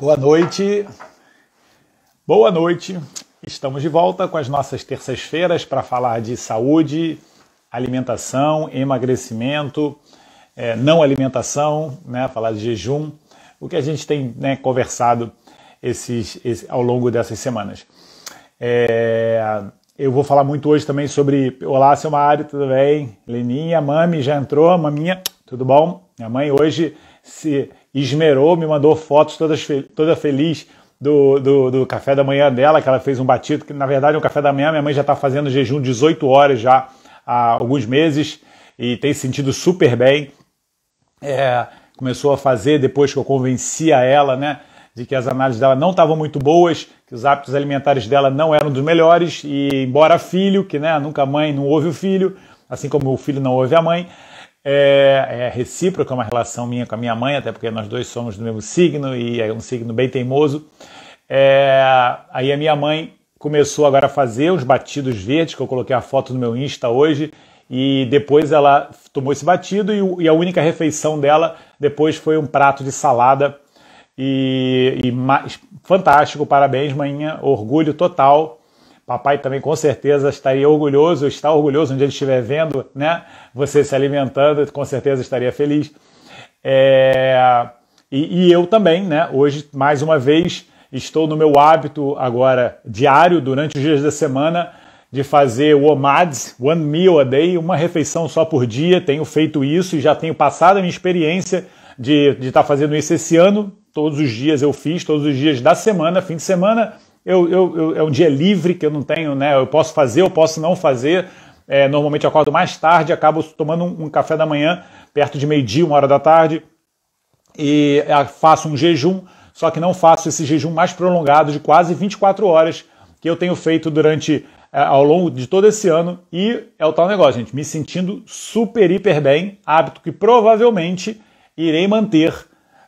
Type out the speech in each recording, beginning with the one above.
Boa noite. Boa noite. Estamos de volta com as nossas terças-feiras para falar de saúde, alimentação, emagrecimento, é, não alimentação, né, falar de jejum, o que a gente tem né, conversado esses, esse, ao longo dessas semanas. É, eu vou falar muito hoje também sobre. Olá, seu Mário, tudo bem? Leninha, mami, já entrou? Maminha, tudo bom? Minha mãe hoje se esmerou, me mandou fotos todas, toda feliz do, do, do, café da manhã dela, que ela fez um batido, que na verdade é um café da manhã, minha mãe já está fazendo jejum 18 horas já há alguns meses e tem sentido super bem. É, começou a fazer depois que eu convenci a ela, né? de que as análises dela não estavam muito boas, que os hábitos alimentares dela não eram dos melhores, e embora filho, que né, nunca mãe não ouve o filho, assim como o filho não ouve a mãe, é, é, recíproca, é uma relação minha com a minha mãe, até porque nós dois somos do mesmo signo e é um signo bem teimoso. É, aí a minha mãe começou agora a fazer os batidos verdes, que eu coloquei a foto no meu Insta hoje, e depois ela tomou esse batido e, e a única refeição dela depois foi um prato de salada. E, e fantástico, parabéns, manhã, orgulho total Papai também com certeza estaria orgulhoso, está orgulhoso onde ele estiver vendo, né? Você se alimentando, com certeza estaria feliz. É... E, e, eu também, né? Hoje, mais uma vez, estou no meu hábito agora diário, durante os dias da semana, de fazer o OMADS, One Meal a Day, uma refeição só por dia. Tenho feito isso e já tenho passado a minha experiência de estar tá fazendo isso esse ano. Todos os dias eu fiz, todos os dias da semana, fim de semana eu, eu, eu, é um dia livre que eu não tenho, né? Eu posso fazer, eu posso não fazer. É, normalmente eu acordo mais tarde, acabo tomando um, um café da manhã, perto de meio-dia, uma hora da tarde, e é, faço um jejum, só que não faço esse jejum mais prolongado de quase 24 horas que eu tenho feito durante é, ao longo de todo esse ano e é o tal negócio, gente, me sentindo super hiper bem, hábito que provavelmente irei manter,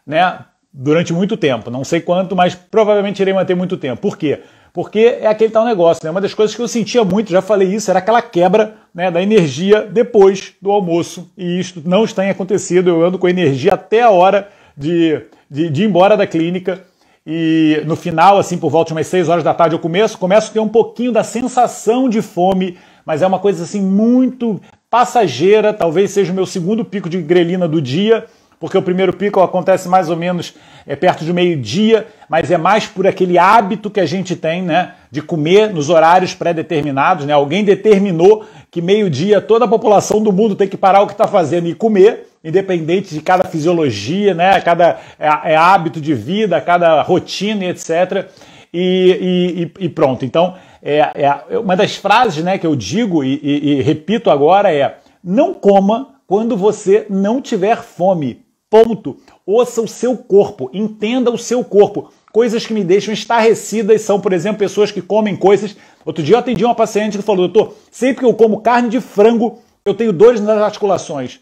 né, durante muito tempo. Não sei quanto, mas provavelmente irei manter muito tempo. Por quê? Porque é aquele tal negócio, né? Uma das coisas que eu sentia muito, já falei isso, era aquela quebra né, da energia depois do almoço. E isto não está em acontecendo. Eu ando com energia até a hora de, de, de ir embora da clínica. E no final, assim, por volta de umas 6 horas da tarde, eu começo, começo a ter um pouquinho da sensação de fome, mas é uma coisa assim muito passageira, talvez seja o meu segundo pico de grelina do dia porque o primeiro pico acontece mais ou menos é, perto de meio-dia, mas é mais por aquele hábito que a gente tem, né, de comer nos horários pré-determinados, né? Alguém determinou que meio-dia toda a população do mundo tem que parar o que está fazendo e comer, independente de cada fisiologia, né, cada é, é hábito de vida, cada rotina, etc. E, e, e pronto. Então, é, é, é, uma das frases, né, que eu digo e, e repito agora é: não coma quando você não tiver fome Ponto. Ouça o seu corpo, entenda o seu corpo. Coisas que me deixam estarrecidas são, por exemplo, pessoas que comem coisas. Outro dia eu atendi uma paciente que falou: Doutor, sempre que eu como carne de frango, eu tenho dores nas articulações.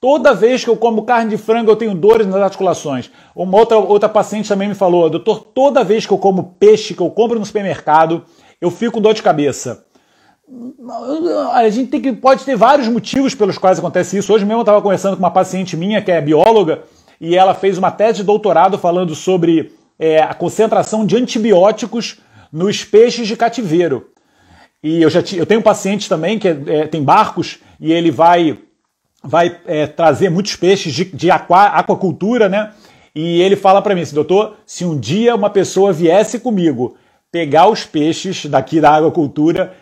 Toda vez que eu como carne de frango, eu tenho dores nas articulações. Uma outra, outra paciente também me falou: Doutor, toda vez que eu como peixe que eu compro no supermercado, eu fico com dor de cabeça. A gente tem que, pode ter vários motivos pelos quais acontece isso. Hoje mesmo eu estava conversando com uma paciente minha que é bióloga e ela fez uma tese de doutorado falando sobre é, a concentração de antibióticos nos peixes de cativeiro. E eu já t... eu tenho um paciente também que é, é, tem barcos e ele vai vai é, trazer muitos peixes de, de aqua, aquacultura, né? E ele fala para mim assim, doutor, se um dia uma pessoa viesse comigo pegar os peixes daqui da aquacultura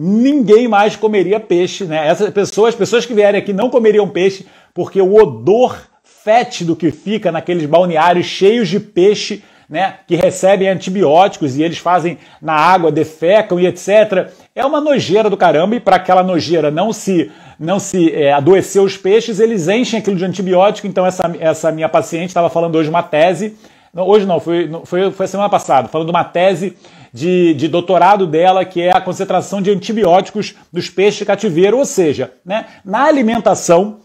ninguém mais comeria peixe, né? Essas pessoas, pessoas que vierem aqui não comeriam peixe porque o odor fétido que fica naqueles balneários cheios de peixe, né, que recebem antibióticos e eles fazem na água, defecam e etc. É uma nojeira do caramba e para aquela nojeira não se não se é, adoecer os peixes, eles enchem aquilo de antibiótico. Então essa, essa minha paciente estava falando hoje uma tese, hoje não, foi, foi, foi semana passada, falando uma tese de, de doutorado dela, que é a concentração de antibióticos dos peixes cativeiro, ou seja, né, na alimentação,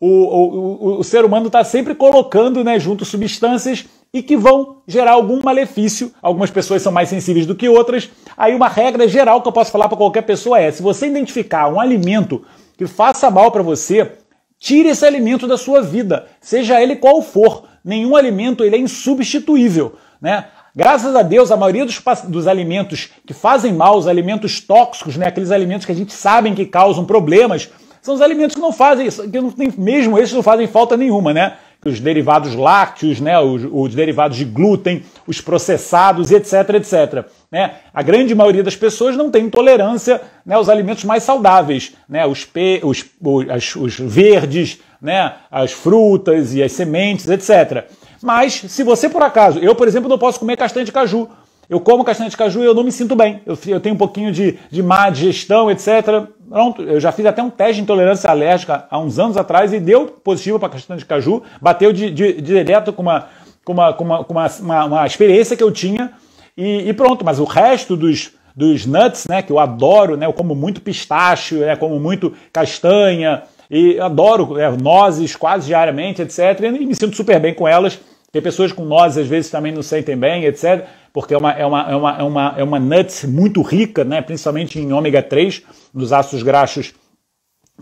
o, o, o, o ser humano está sempre colocando né, junto substâncias e que vão gerar algum malefício. Algumas pessoas são mais sensíveis do que outras. Aí uma regra geral que eu posso falar para qualquer pessoa é: se você identificar um alimento que faça mal para você, tire esse alimento da sua vida, seja ele qual for. Nenhum alimento ele é insubstituível, né? Graças a Deus, a maioria dos, dos alimentos que fazem mal, os alimentos tóxicos, né, aqueles alimentos que a gente sabe que causam problemas, são os alimentos que não fazem que não tem, mesmo esses não fazem falta nenhuma, né? Os derivados lácteos, né? Os, os, derivados de glúten, os processados, etc, etc. Né? A grande maioria das pessoas não tem intolerância né, aos alimentos mais saudáveis, né? Os, pe, os, os, os verdes, né? As frutas e as sementes, etc. Mas se você por acaso, eu por exemplo não posso comer castanha de caju. Eu como castanha de caju e eu não me sinto bem. Eu, eu tenho um pouquinho de, de má digestão, etc. Pronto, eu já fiz até um teste de intolerância alérgica há uns anos atrás e deu positivo para castanha de caju. Bateu de, de, de direto com uma, com uma, com uma, com uma, uma, experiência que eu tinha e, e pronto. Mas o resto dos, dos nuts, né, que eu adoro, né, eu como muito pistache, né, como muito castanha e adoro né, nozes quase diariamente, etc. E me sinto super bem com elas. Tem pessoas com nozes às vezes também não sentem bem, etc. Porque é uma, é uma, é uma, é uma, é uma nuts muito rica, né? principalmente em ômega 3, nos ácidos graxos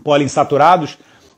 poliinsaturados.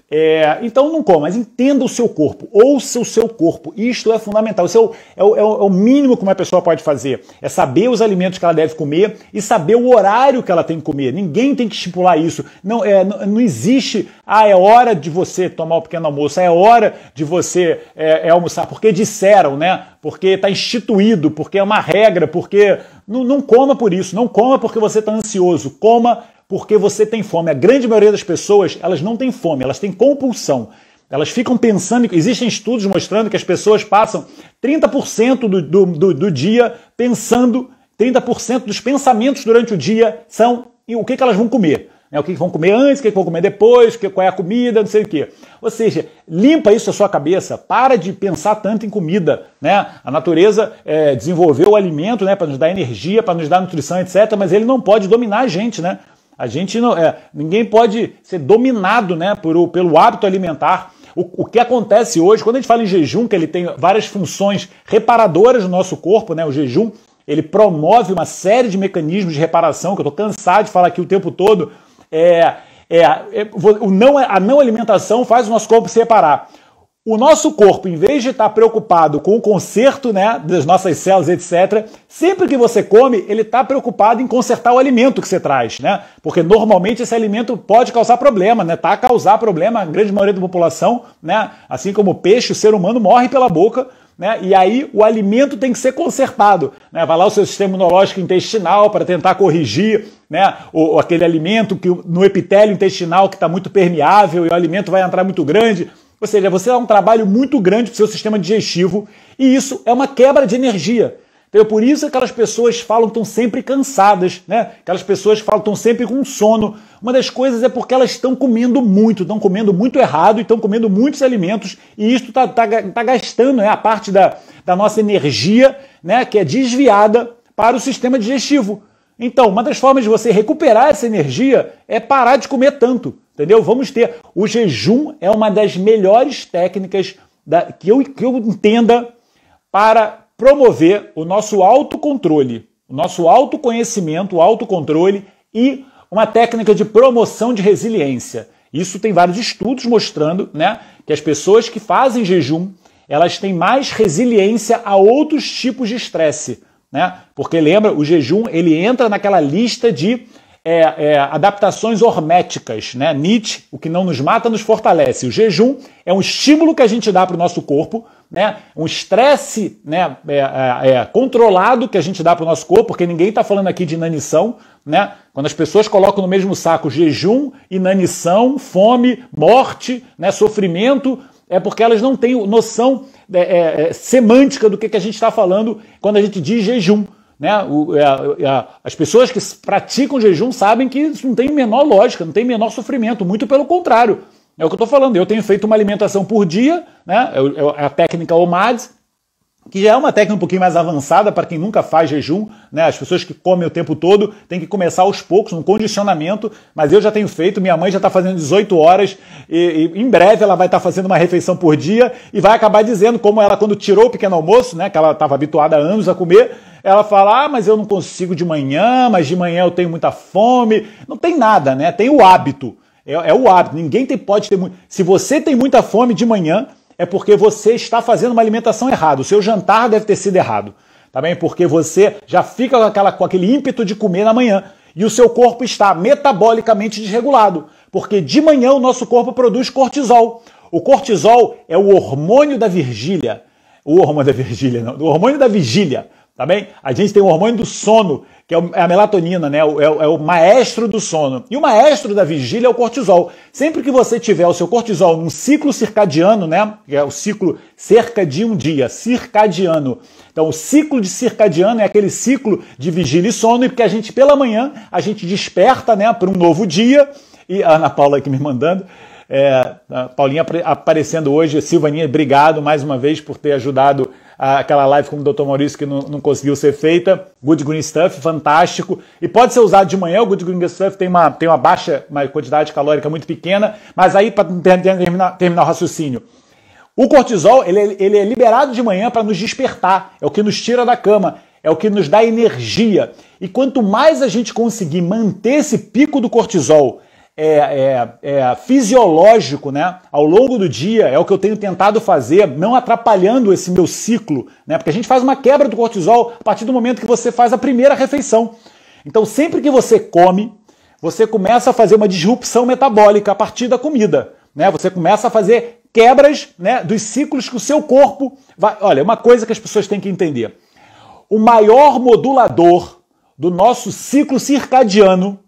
É, então não coma, mas entenda o seu corpo, ouça o seu corpo. Isto é fundamental. Isso é, é o, é, o, é o, mínimo que uma pessoa pode fazer. É saber os alimentos que ela deve comer e saber o horário que ela tem que comer. Ninguém tem que estipular isso. Não, é, não, não existe, ah, é hora de você tomar o um pequeno almoço, é hora de você é, é almoçar, porque disseram, né? Porque está instituído, porque é uma regra, porque. Não, não coma por isso, não coma porque você está ansioso, coma porque você tem fome. A grande maioria das pessoas, elas não têm fome, elas têm compulsão. Elas ficam pensando, existem estudos mostrando que as pessoas passam 30% do, do, do, do, dia pensando, 30% dos pensamentos durante o dia são o que, que elas vão comer. Né? O que, que vão comer antes, o que, que vão comer depois, que, qual é a comida, não sei o quê. Ou seja, limpa isso da sua cabeça, para de pensar tanto em comida. Né? A natureza é, desenvolveu o alimento né, para nos dar energia, para nos dar nutrição, etc., mas ele não pode dominar a gente, né? A gente não. É, ninguém pode ser dominado né, por, pelo hábito alimentar. O, o, que acontece hoje, quando a gente fala em jejum, que ele tem várias funções reparadoras no nosso corpo, né? O jejum ele promove uma série de mecanismos de reparação, que eu estou cansado de falar aqui o tempo todo. É, é, é, o não, é, a não alimentação faz o nosso corpo se reparar o nosso corpo, em vez de estar preocupado com o conserto né, das nossas células, etc., sempre que você come, ele está preocupado em consertar o alimento que você traz, né? Porque normalmente esse alimento pode causar problema, né? Tá a causar problema, a grande maioria da população, né? Assim como o peixe, o ser humano morre pela boca. Né? E aí o alimento tem que ser consertado, né? Vai lá o seu sistema imunológico intestinal para tentar corrigir, né? O, aquele alimento que no epitélio intestinal que está muito permeável e o alimento vai entrar muito grande. Ou seja, você dá um trabalho muito grande para o seu sistema digestivo e isso é uma quebra de energia. Então, é por isso aquelas pessoas falam que estão sempre cansadas, né? Aquelas pessoas falam que estão sempre com sono. Uma das coisas é porque elas estão comendo muito, estão comendo muito errado, estão comendo muitos alimentos e isso está tá, tá, tá gastando né? a parte da, da nossa energia, né? Que é desviada para o sistema digestivo. Então, uma das formas de você recuperar essa energia é parar de comer tanto. Entendeu? Vamos ter. O jejum é uma das melhores técnicas da, que, eu, que eu entenda para promover o nosso autocontrole, o nosso autoconhecimento, o autocontrole e uma técnica de promoção de resiliência. Isso tem vários estudos mostrando né, que as pessoas que fazem jejum elas têm mais resiliência a outros tipos de estresse. Né? Porque lembra, o jejum ele entra naquela lista de é, é, adaptações horméticas. Né? Nietzsche, o que não nos mata, nos fortalece. O jejum é um estímulo que a gente dá para o nosso corpo, né? um estresse né? É, é, é controlado que a gente dá para o nosso corpo, porque ninguém está falando aqui de inanição. Né? Quando as pessoas colocam no mesmo saco jejum, inanição, fome, morte, né? sofrimento, é porque elas não têm noção é, semântica do que, que a gente está falando quando a gente diz jejum. Né? O, é a, é a, as pessoas que praticam jejum sabem que isso não tem menor lógica, não tem menor sofrimento, muito pelo contrário. É o que eu estou falando. Eu tenho feito uma alimentação por dia, né? É a técnica OMADS, que já é uma técnica um pouquinho mais avançada para quem nunca faz jejum, né? As pessoas que comem o tempo todo têm que começar aos poucos, um condicionamento, mas eu já tenho feito, minha mãe já está fazendo 18 horas, e, e, em breve ela vai estar tá fazendo uma refeição por dia e vai acabar dizendo, como ela quando tirou o pequeno almoço, né? Que ela estava habituada há anos a comer, ela fala, ah, mas eu não consigo de manhã, mas de manhã eu tenho muita fome. Não tem nada, né? Tem o hábito. É, é o hábito. Ninguém tem, pode ter muito. Se você tem muita fome de manhã, é porque você está fazendo uma alimentação errada. O seu jantar deve ter sido errado. Tá bem? Porque você já fica com, aquela, com aquele ímpeto de comer na manhã. E o seu corpo está metabolicamente desregulado. Porque de manhã o nosso corpo produz cortisol. O cortisol é o hormônio da vigília. O hormônio da vigília, não. O hormônio da vigília. Tá bem? A gente tem o hormônio do sono que é, é a melatonina, né? É o, é o maestro do sono. E o maestro da vigília é o cortisol. Sempre que você tiver o seu cortisol num ciclo circadiano, né? Que é o ciclo cerca de um dia, circadiano. Então, o ciclo de circadiano é aquele ciclo de vigília e sono, e porque a gente, pela manhã, a gente desperta, né, para um novo dia. E a Ana Paula aqui me mandando. É, Paulinha aparecendo hoje, Silvaninha, obrigado mais uma vez por ter ajudado aquela live com o Dr. Maurício que não, não conseguiu ser feita. Good Green Stuff, fantástico. E pode ser usado de manhã, o Good Green Stuff tem uma, tem uma baixa uma quantidade calórica muito pequena, mas aí, para terminar, terminar o raciocínio, o cortisol ele, ele é liberado de manhã para nos despertar, é o que nos tira da cama, é o que nos dá energia. E quanto mais a gente conseguir manter esse pico do cortisol é, é, é, fisiológico né, ao longo do dia, é o que eu tenho tentado fazer, não atrapalhando esse meu ciclo, né, porque a gente faz uma quebra do cortisol a partir do momento que você faz a primeira refeição. Então, sempre que você come, você começa a fazer uma disrupção metabólica a partir da comida. Né? Você começa a fazer quebras né, dos ciclos que o seu corpo vai. Olha, uma coisa que as pessoas têm que entender: o maior modulador do nosso ciclo circadiano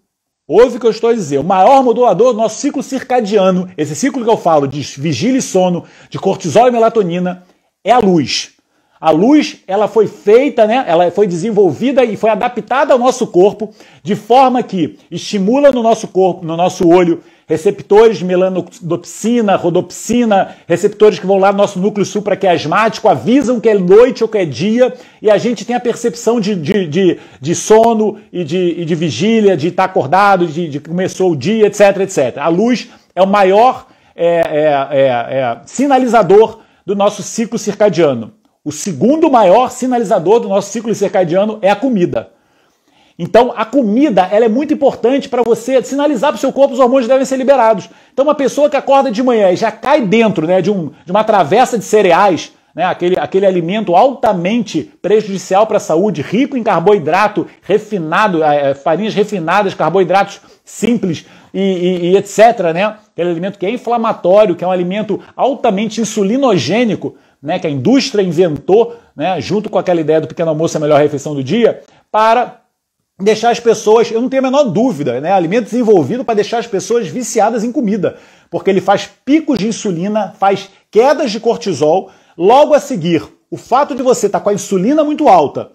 Ouve o que eu estou a dizer. O maior modulador do nosso ciclo circadiano, esse ciclo que eu falo de vigília e sono, de cortisol e melatonina, é a luz. A luz, ela foi feita, né? Ela foi desenvolvida e foi adaptada ao nosso corpo de forma que estimula no nosso corpo, no nosso olho, receptores de melanodopsina, rodopsina, receptores que vão lá no nosso núcleo supraquiasmático, avisam que é noite ou que é dia, e a gente tem a percepção de, de, de, de sono e de, e de vigília, de estar acordado, de, de começou o dia, etc, etc. A luz é o maior é, é, é, é sinalizador do nosso ciclo circadiano. O segundo maior sinalizador do nosso ciclo circadiano é a comida. Então, a comida ela é muito importante para você sinalizar para o seu corpo os hormônios devem ser liberados. Então, uma pessoa que acorda de manhã e já cai dentro né, de, um, de uma travessa de cereais, né, aquele, aquele alimento altamente prejudicial para a saúde, rico em carboidrato refinado, é, é, farinhas refinadas, carboidratos simples e, e, e etc. Né, aquele alimento que é inflamatório, que é um alimento altamente insulinogênico né, que a indústria inventou, né, junto com aquela ideia do pequeno almoço é a melhor refeição do dia, para deixar as pessoas, eu não tenho a menor dúvida, né, alimento desenvolvido para deixar as pessoas viciadas em comida, porque ele faz picos de insulina, faz quedas de cortisol, logo a seguir, o fato de você estar tá com a insulina muito alta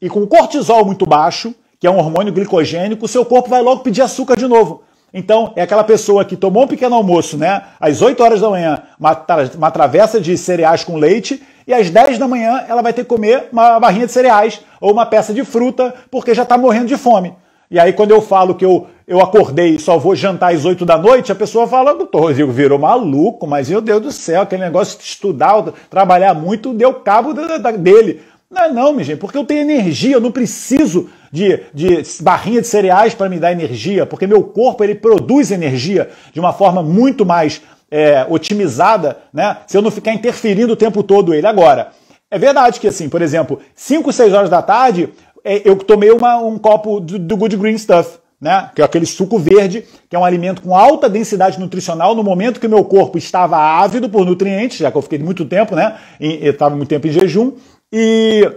e com o cortisol muito baixo, que é um hormônio glicogênico, o seu corpo vai logo pedir açúcar de novo. Então, é aquela pessoa que tomou um pequeno almoço, né? Às 8 horas da manhã, uma, tra uma travessa de cereais com leite, e às 10 da manhã ela vai ter que comer uma barrinha de cereais ou uma peça de fruta, porque já está morrendo de fome. E aí, quando eu falo que eu, eu acordei e só vou jantar às 8 da noite, a pessoa fala, doutor Rodrigo, virou maluco, mas meu Deus do céu, aquele negócio de estudar, trabalhar muito, deu cabo da, da, dele. Não, é não, minha gente, porque eu tenho energia, eu não preciso de, de barrinha de cereais para me dar energia, porque meu corpo ele produz energia de uma forma muito mais é, otimizada, né? Se eu não ficar interferindo o tempo todo ele agora. É verdade que, assim, por exemplo, 5, 6 horas da tarde, é, eu tomei uma, um copo do, do Good Green Stuff, né? Que é aquele suco verde, que é um alimento com alta densidade nutricional. No momento que meu corpo estava ávido por nutrientes, já que eu fiquei muito tempo, né? Estava muito tempo em jejum. E,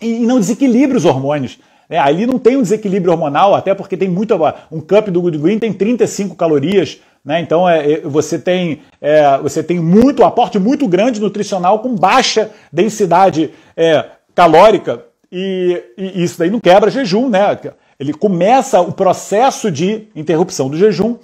e não desequilibre os hormônios. É, ali não tem um desequilíbrio hormonal, até porque tem muita. Um cup do Good Green tem 35 calorias, né? Então é, é, você, tem, é, você tem muito aporte muito grande nutricional com baixa densidade é, calórica, e, e, isso daí não quebra jejum, né? Ele começa o processo de interrupção do jejum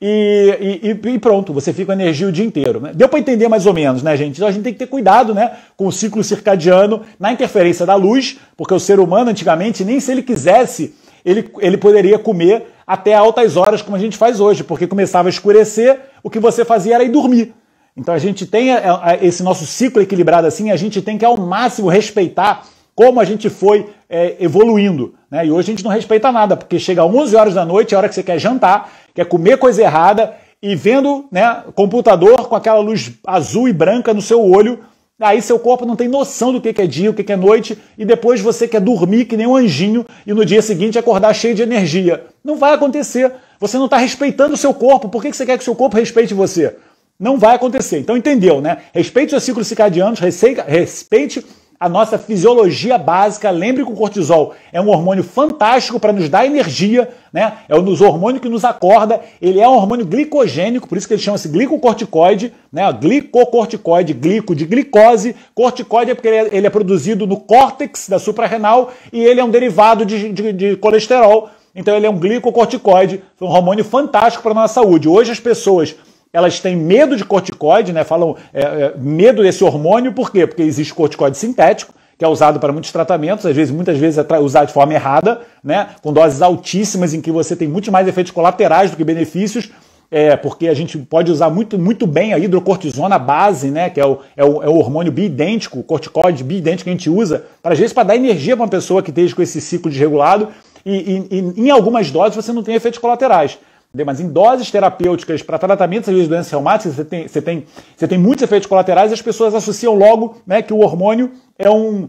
e, e, e, pronto, você fica com energia o dia inteiro. Né? Deu para entender mais ou menos, né, gente? Então a gente tem que ter cuidado né, com o ciclo circadiano na interferência da luz, porque o ser humano, antigamente, nem se ele quisesse, ele, ele poderia comer até altas horas, como a gente faz hoje, porque começava a escurecer, o que você fazia era ir dormir. Então a gente tem é, é, esse nosso ciclo equilibrado assim, a gente tem que ao máximo respeitar como a gente foi é, evoluindo. Né? E hoje a gente não respeita nada, porque chega 11 horas da noite, é a hora que você quer jantar, quer comer coisa errada e vendo né, computador com aquela luz azul e branca no seu olho. Aí seu corpo não tem noção do que é dia, o que é noite, e depois você quer dormir que nem um anjinho e no dia seguinte acordar cheio de energia. Não vai acontecer. Você não está respeitando o seu corpo. Por que você quer que o seu corpo respeite você? Não vai acontecer. Então entendeu, né? Respeite os ciclos circadianos, respeite a nossa fisiologia básica. Lembre que o cortisol é um hormônio fantástico para nos dar energia, né? É um dos hormônios que nos acorda. Ele é um hormônio glicogênico, por isso que ele chama-se glicocorticoide, né? Glicocorticoide, glico de glicose. Corticoide é porque ele é, ele é produzido no córtex da suprarrenal e ele é um derivado de, de, de colesterol. Então ele é um glicocorticoide, um hormônio fantástico para a nossa saúde. Hoje as pessoas elas têm medo de corticoide, né? Falam é, é, medo desse hormônio, por quê? Porque existe corticoide sintético, que é usado para muitos tratamentos, às vezes, muitas vezes é usado de forma errada, né? Com doses altíssimas em que você tem muito mais efeitos colaterais do que benefícios. É, porque a gente pode usar muito, muito bem a hidrocortisona base, né? Que é o, é o, é o hormônio bidêntico, o corticoide bidêntico que a gente usa, para às vezes para dar energia para uma pessoa que esteja com esse ciclo desregulado. E, e, e, em algumas doses você não tem efeitos colaterais mas em doses terapêuticas para tratamento de doenças reumáticas, você tem, você, tem, você tem muitos efeitos colaterais e as pessoas associam logo né, que o hormônio é um,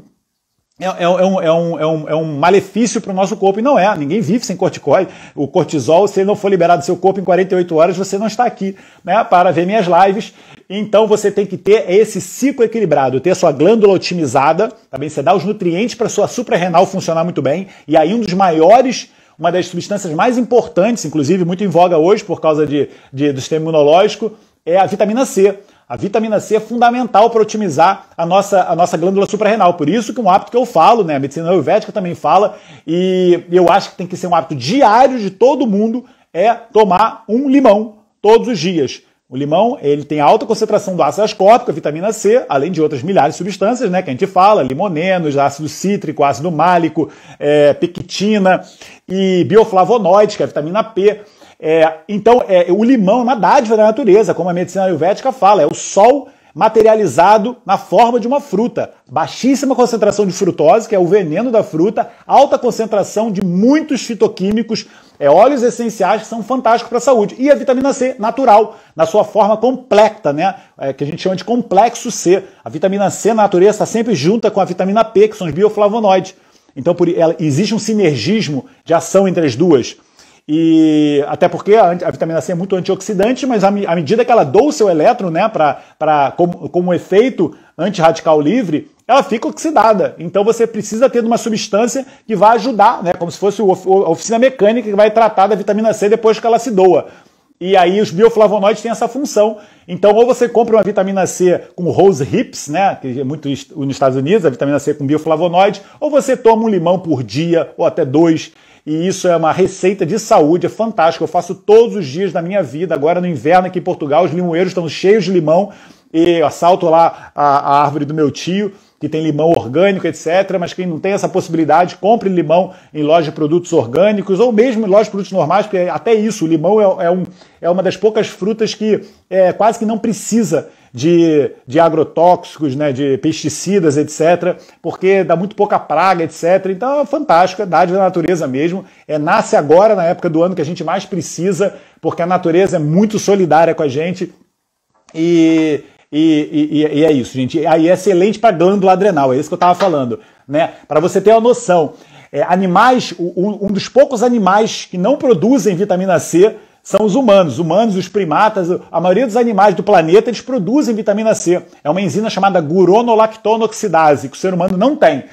é, é, é um, é, um, é, um, é um malefício para o nosso corpo. E não é, ninguém vive sem corticoide. O cortisol, se ele não for liberado do seu corpo em 48 horas, você não está aqui né, para ver minhas lives. Então você tem que ter esse ciclo equilibrado, ter a sua glândula otimizada, tá você dá os nutrientes para a sua suprarrenal funcionar muito bem. E aí um dos maiores uma das substâncias mais importantes, inclusive muito em voga hoje por causa de, de do sistema imunológico, é a vitamina C. A vitamina C é fundamental para otimizar a nossa, a nossa glândula suprarrenal. Por isso que um hábito que eu falo, né, a medicina ayurvédica também fala, e eu acho que tem que ser um hábito diário de todo mundo, é tomar um limão todos os dias. O limão ele tem alta concentração do ácido ascópico, vitamina C, além de outras milhares de substâncias, né, que a gente fala, limonenos, ácido cítrico, ácido málico, é, pectina e bioflavonoides, que é a vitamina P. É, então, é, o limão é uma dádiva da natureza, como a medicina ayurvédica fala, é o sol materializado na forma de uma fruta. Baixíssima concentração de frutose, que é o veneno da fruta, alta concentração de muitos fitoquímicos, é, óleos essenciais que são fantásticos para a saúde. E a vitamina C natural, na sua forma completa, né? É, que a gente chama de complexo C. A vitamina C na natureza está sempre junta com a vitamina P, que são os bioflavonoides. Então, por, ela, existe um sinergismo de ação entre as duas. E até porque a, a, vitamina C é muito antioxidante, mas à, medida que ela doa o seu elétron, né, pra, pra, como, como efeito antirradical livre, ela fica oxidada. Então você precisa ter uma substância que vai ajudar, né, como se fosse a oficina mecânica que vai tratar da vitamina C depois que ela se doa. E aí os bioflavonoides têm essa função. Então, ou você compra uma vitamina C com rose hips, né? Que é muito nos Estados Unidos, a vitamina C com bioflavonoide, ou você toma um limão por dia, ou até dois. E isso é uma receita de saúde, é fantástico. Eu faço todos os dias da minha vida, agora no inverno aqui em Portugal, os limoeiros estão cheios de limão. E eu assalto lá a, a árvore do meu tio, que tem limão orgânico, etc. Mas quem não tem essa possibilidade, compre limão em loja de produtos orgânicos ou mesmo em loja de produtos normais, porque até isso, o limão é, é, um, é uma das poucas frutas que é, quase que não precisa de, de agrotóxicos, né, de pesticidas, etc., porque dá muito pouca praga, etc. Então é fantástico, é dádiva da natureza mesmo. É, nasce agora, na época do ano que a gente mais precisa, porque a natureza é muito solidária com a gente. E, e, e, e, é isso, gente. Aí é excelente para glândula adrenal, é isso que eu estava falando, né? Para você ter uma noção, é, animais, um, um, dos poucos animais que não produzem vitamina C são os humanos. Humanos, os primatas, a maioria dos animais do planeta, eles produzem vitamina C. É uma enzima chamada guronolactonoxidase, que o ser humano não tem.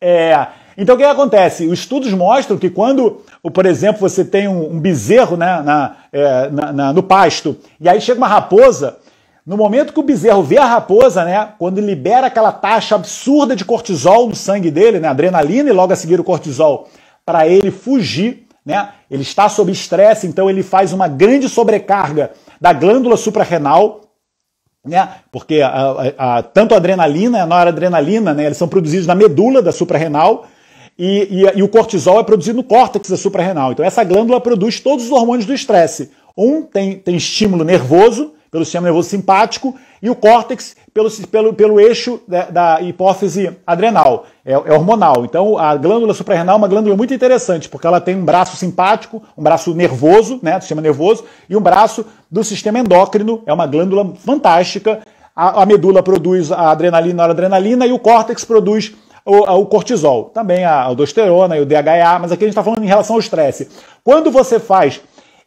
É... Então o que acontece? Os estudos mostram que quando, por exemplo, você tem um, bezerro né, na, é, na, na, no pasto, e aí chega uma raposa, no momento que o bezerro vê a raposa, né, quando libera aquela taxa absurda de cortisol no sangue dele, né, adrenalina e logo a seguir o cortisol, para ele fugir, né? Ele está sob estresse, então ele faz uma grande sobrecarga da glândula suprarrenal, né? Porque a, a, a, tanto a adrenalina e a noradrenalina, né? Eles são produzidos na medula da suprarrenal e, e, e o cortisol é produzido no córtex da suprarrenal. Então essa glândula produz todos os hormônios do estresse. Um tem, tem estímulo nervoso pelo sistema nervoso simpático e o córtex pelo, pelo, pelo eixo da, da hipófise adrenal, é, é, hormonal. Então, a glândula suprarrenal é uma glândula muito interessante, porque ela tem um braço simpático, um braço nervoso, né, do sistema nervoso, e um braço do sistema endócrino, é uma glândula fantástica. A, a medula produz a adrenalina, a noradrenalina, e o córtex produz o, cortisol, também a aldosterona e o DHA, mas aqui a gente está falando em relação ao estresse. Quando você faz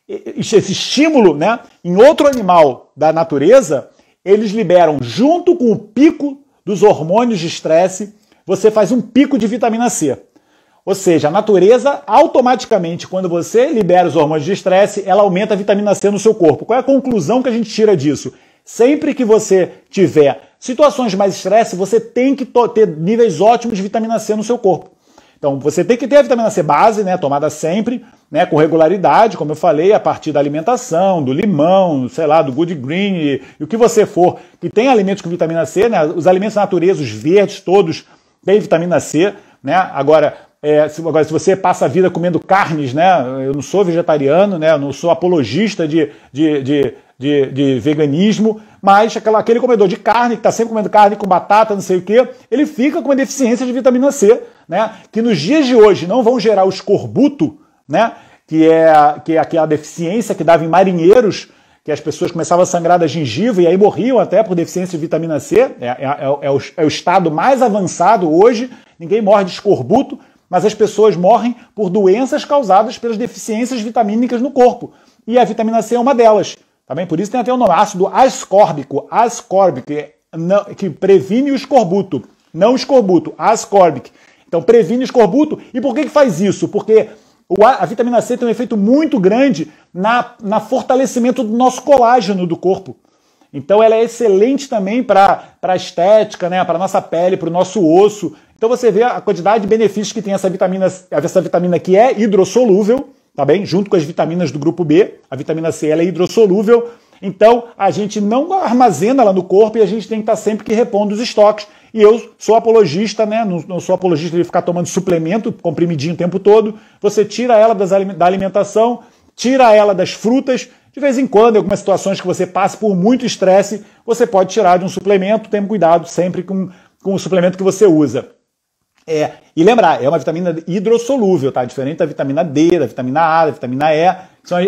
esse estímulo né, em outro animal da natureza, eles liberam junto com o pico dos hormônios de estresse, você faz um pico de vitamina C. Ou seja, a natureza automaticamente, quando você libera os hormônios de estresse, ela aumenta a vitamina C no seu corpo. Qual é a conclusão que a gente tira disso? Sempre que você tiver situações mais estresse, você tem que ter níveis ótimos de vitamina C no seu corpo. Então, você tem que ter a vitamina C base, né, tomada sempre, né, com regularidade, como eu falei, a partir da alimentação, do limão, sei lá, do good green e, e o que você for, que tem alimentos com vitamina C, né, os alimentos natureza, os verdes todos têm vitamina C, né? Agora, é, se, agora, se você passa a vida comendo carnes, né? Eu não sou vegetariano, né? Eu não sou apologista de, de, de, de, de veganismo, mas aquela, aquele comedor de carne, que está sempre comendo carne com batata, não sei o quê, ele fica com uma deficiência de vitamina C, né? Que nos dias de hoje não vão gerar o escorbuto, né? que é, que é aquela é deficiência que dava em marinheiros, que as pessoas começavam a sangrar da gengiva e aí morriam até por deficiência de vitamina C. É, é, é, é, o, é o estado mais avançado hoje. Ninguém morre de escorbuto, mas as pessoas morrem por doenças causadas pelas deficiências vitamínicas no corpo. E a vitamina C é uma delas. Também tá por isso tem até o nome ácido ascórbico, ascórbico, que, é não, que previne o escorbuto. Não escorbuto, ascórbico. Então previne o escorbuto. E por que, que faz isso? Porque a, a vitamina C tem um efeito muito grande na, na fortalecimento do nosso colágeno do corpo. Então ela é excelente também para a estética, né? para nossa pele, para o nosso osso. Então você vê a quantidade de benefícios que tem essa vitamina, essa vitamina que é hidrossolúvel, tá bem? Junto com as vitaminas do grupo B, a vitamina C ela é hidrossolúvel. Então a gente não armazena ela no corpo e a gente tem que estar tá sempre que repondo os estoques. E eu sou apologista, né? Não, sou apologista de ficar tomando suplemento, comprimidinho o tempo todo. Você tira ela das, da alimentação, tira ela das frutas. De vez em quando, em algumas situações que você passa por muito estresse, você pode tirar de um suplemento. Tem cuidado sempre com, com o suplemento que você usa. É, e lembrar, é uma vitamina hidrossolúvel, tá? Diferente da vitamina D, da vitamina A, da vitamina E. São as,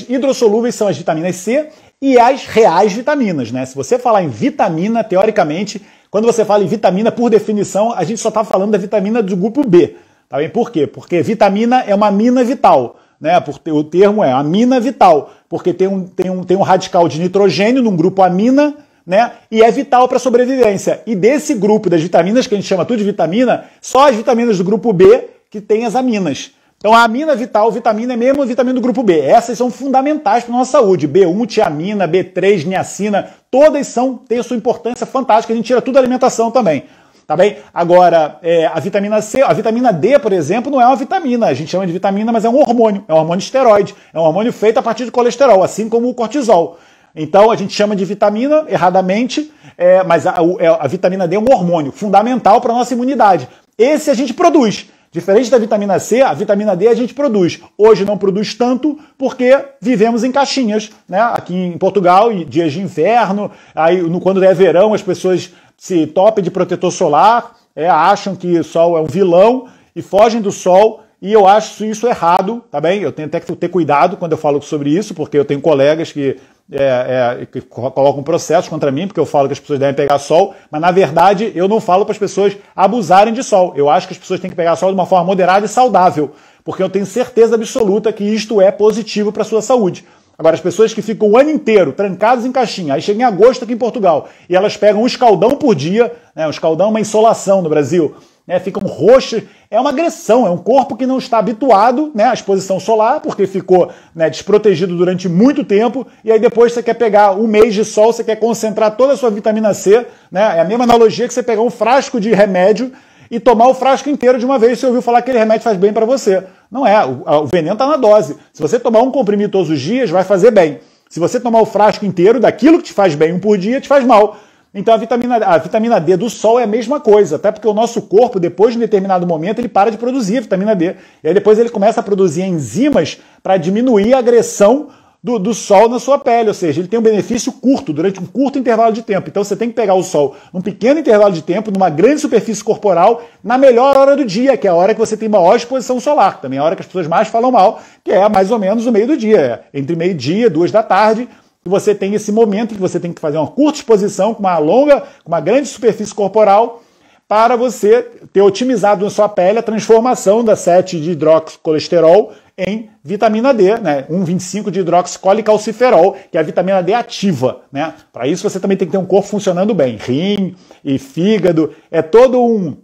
as hidrossolúveis são as vitaminas C e as reais vitaminas, né? Se você falar em vitamina, teoricamente, quando você fala em vitamina, por definição, a gente só está falando da vitamina do grupo B. Tá bem? Por quê? Porque vitamina é uma mina vital. Né? O termo é amina vital, porque tem um, tem um, tem um radical de nitrogênio num grupo amina né? E é vital para a sobrevivência. E desse grupo das vitaminas, que a gente chama tudo de vitamina, só as vitaminas do grupo B que tem as aminas. Então, a amina vital, vitamina é mesmo a vitamina do grupo B. Essas são fundamentais para a nossa saúde. B1, tiamina, B3, niacina, todas são, têm a sua importância fantástica. A gente tira tudo da alimentação também. Tá bem? Agora, é, a vitamina C, a vitamina D, por exemplo, não é uma vitamina. A gente chama de vitamina, mas é um hormônio. É um hormônio esteroide. É um hormônio feito a partir de colesterol, assim como o cortisol. Então a gente chama de vitamina erradamente, é, mas a, a, é, a vitamina D é um hormônio fundamental para a nossa imunidade. Esse a gente produz. Diferente da vitamina C, a vitamina D a gente produz. Hoje não produz tanto porque vivemos em caixinhas, né? Aqui em Portugal, dias de inverno, aí quando é verão as pessoas se topem de protetor solar, é, acham que o sol é um vilão e fogem do sol. E eu acho isso errado, tá bem? Eu tenho até que ter cuidado quando eu falo sobre isso, porque eu tenho colegas que é, é, que colocam processo contra mim, porque eu falo que as pessoas devem pegar sol, mas na verdade eu não falo para as pessoas abusarem de sol. Eu acho que as pessoas têm que pegar sol de uma forma moderada e saudável, porque eu tenho certeza absoluta que isto é positivo para a sua saúde. Agora, as pessoas que ficam o ano inteiro trancadas em caixinha, aí chega em agosto aqui em Portugal, e elas pegam um escaldão por dia, né, um escaldão é uma insolação no Brasil, né, ficam roxas. É uma agressão, é um corpo que não está habituado né, à exposição solar, porque ficou né, desprotegido durante muito tempo, e aí depois você quer pegar um mês de sol, você quer concentrar toda a sua vitamina C. Né, é a mesma analogia que você pegar um frasco de remédio e tomar o frasco inteiro de uma vez. Você ouviu falar que aquele remédio faz bem para você. Não é, o, o veneno está na dose. Se você tomar um comprimido todos os dias, vai fazer bem. Se você tomar o frasco inteiro daquilo que te faz bem um por dia, te faz mal. Então a vitamina, a vitamina D do sol é a mesma coisa, até porque o nosso corpo, depois de um determinado momento, ele para de produzir a vitamina D. E aí depois ele começa a produzir enzimas para diminuir a agressão do, do, sol na sua pele, ou seja, ele tem um benefício curto, durante um curto intervalo de tempo. Então você tem que pegar o sol num pequeno intervalo de tempo, numa grande superfície corporal, na melhor hora do dia, que é a hora que você tem maior exposição solar, também é a hora que as pessoas mais falam mal, que é mais ou menos o meio do dia, é entre meio-dia, duas da tarde, e você tem esse momento que você tem que fazer uma curta exposição com uma longa, com uma grande superfície corporal para você ter otimizado na sua pele a transformação da 7 de hidroxicolesterol em vitamina D, né? 1,25 de hidroxicolicalciferol, que é a vitamina D ativa, né? Para isso você também tem que ter um corpo funcionando bem, rim e fígado, é todo um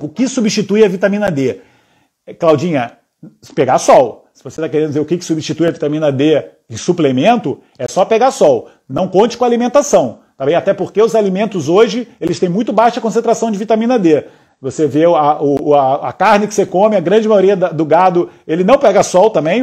o que substitui a vitamina D. É, Claudinha, pegar sol. Se você está querendo dizer o que, que substitui a vitamina D de suplemento é só pegar sol. Não conte com alimentação, tá bem? Até porque os alimentos hoje eles têm muito baixa concentração de vitamina D. Você vê a, a, a carne que você come, a grande maioria do gado, ele não pega sol também,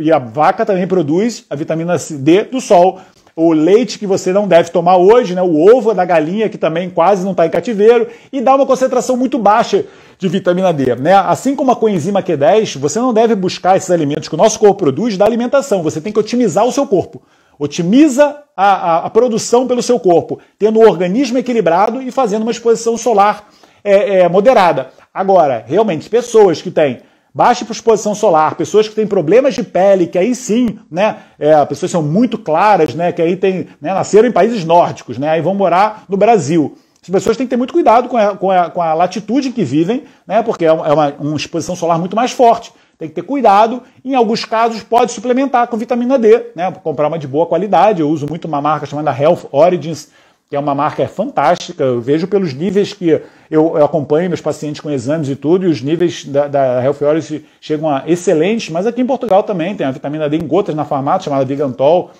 e a vaca também produz a vitamina D do sol o leite que você não deve tomar hoje, né, o ovo da galinha, que também quase não está em cativeiro, e dá uma concentração muito baixa de vitamina D. Né? Assim como a coenzima Q10, você não deve buscar esses alimentos que o nosso corpo produz da alimentação, você tem que otimizar o seu corpo. Otimiza a, a, a produção pelo seu corpo, tendo o organismo equilibrado e fazendo uma exposição solar é, é, moderada. Agora, realmente, pessoas que têm Baixa para exposição solar, pessoas que têm problemas de pele, que aí sim, né, é, pessoas são muito claras, né, que aí tem, né, nasceram em países nórdicos, né, aí vão morar no Brasil. As pessoas têm que ter muito cuidado com a, com a, com a latitude que vivem, né, porque é, é uma, uma exposição solar muito mais forte. Tem que ter cuidado. Em alguns casos, pode suplementar com vitamina D, né, comprar uma de boa qualidade. Eu uso muito uma marca chamada Health Origins, que é uma marca fantástica. Eu vejo pelos níveis que eu, acompanho meus pacientes com exames e tudo, e os níveis da, da Health Orange chegam a excelentes, mas aqui em Portugal também tem a vitamina D em gotas na farmácia, chamada Vigantol,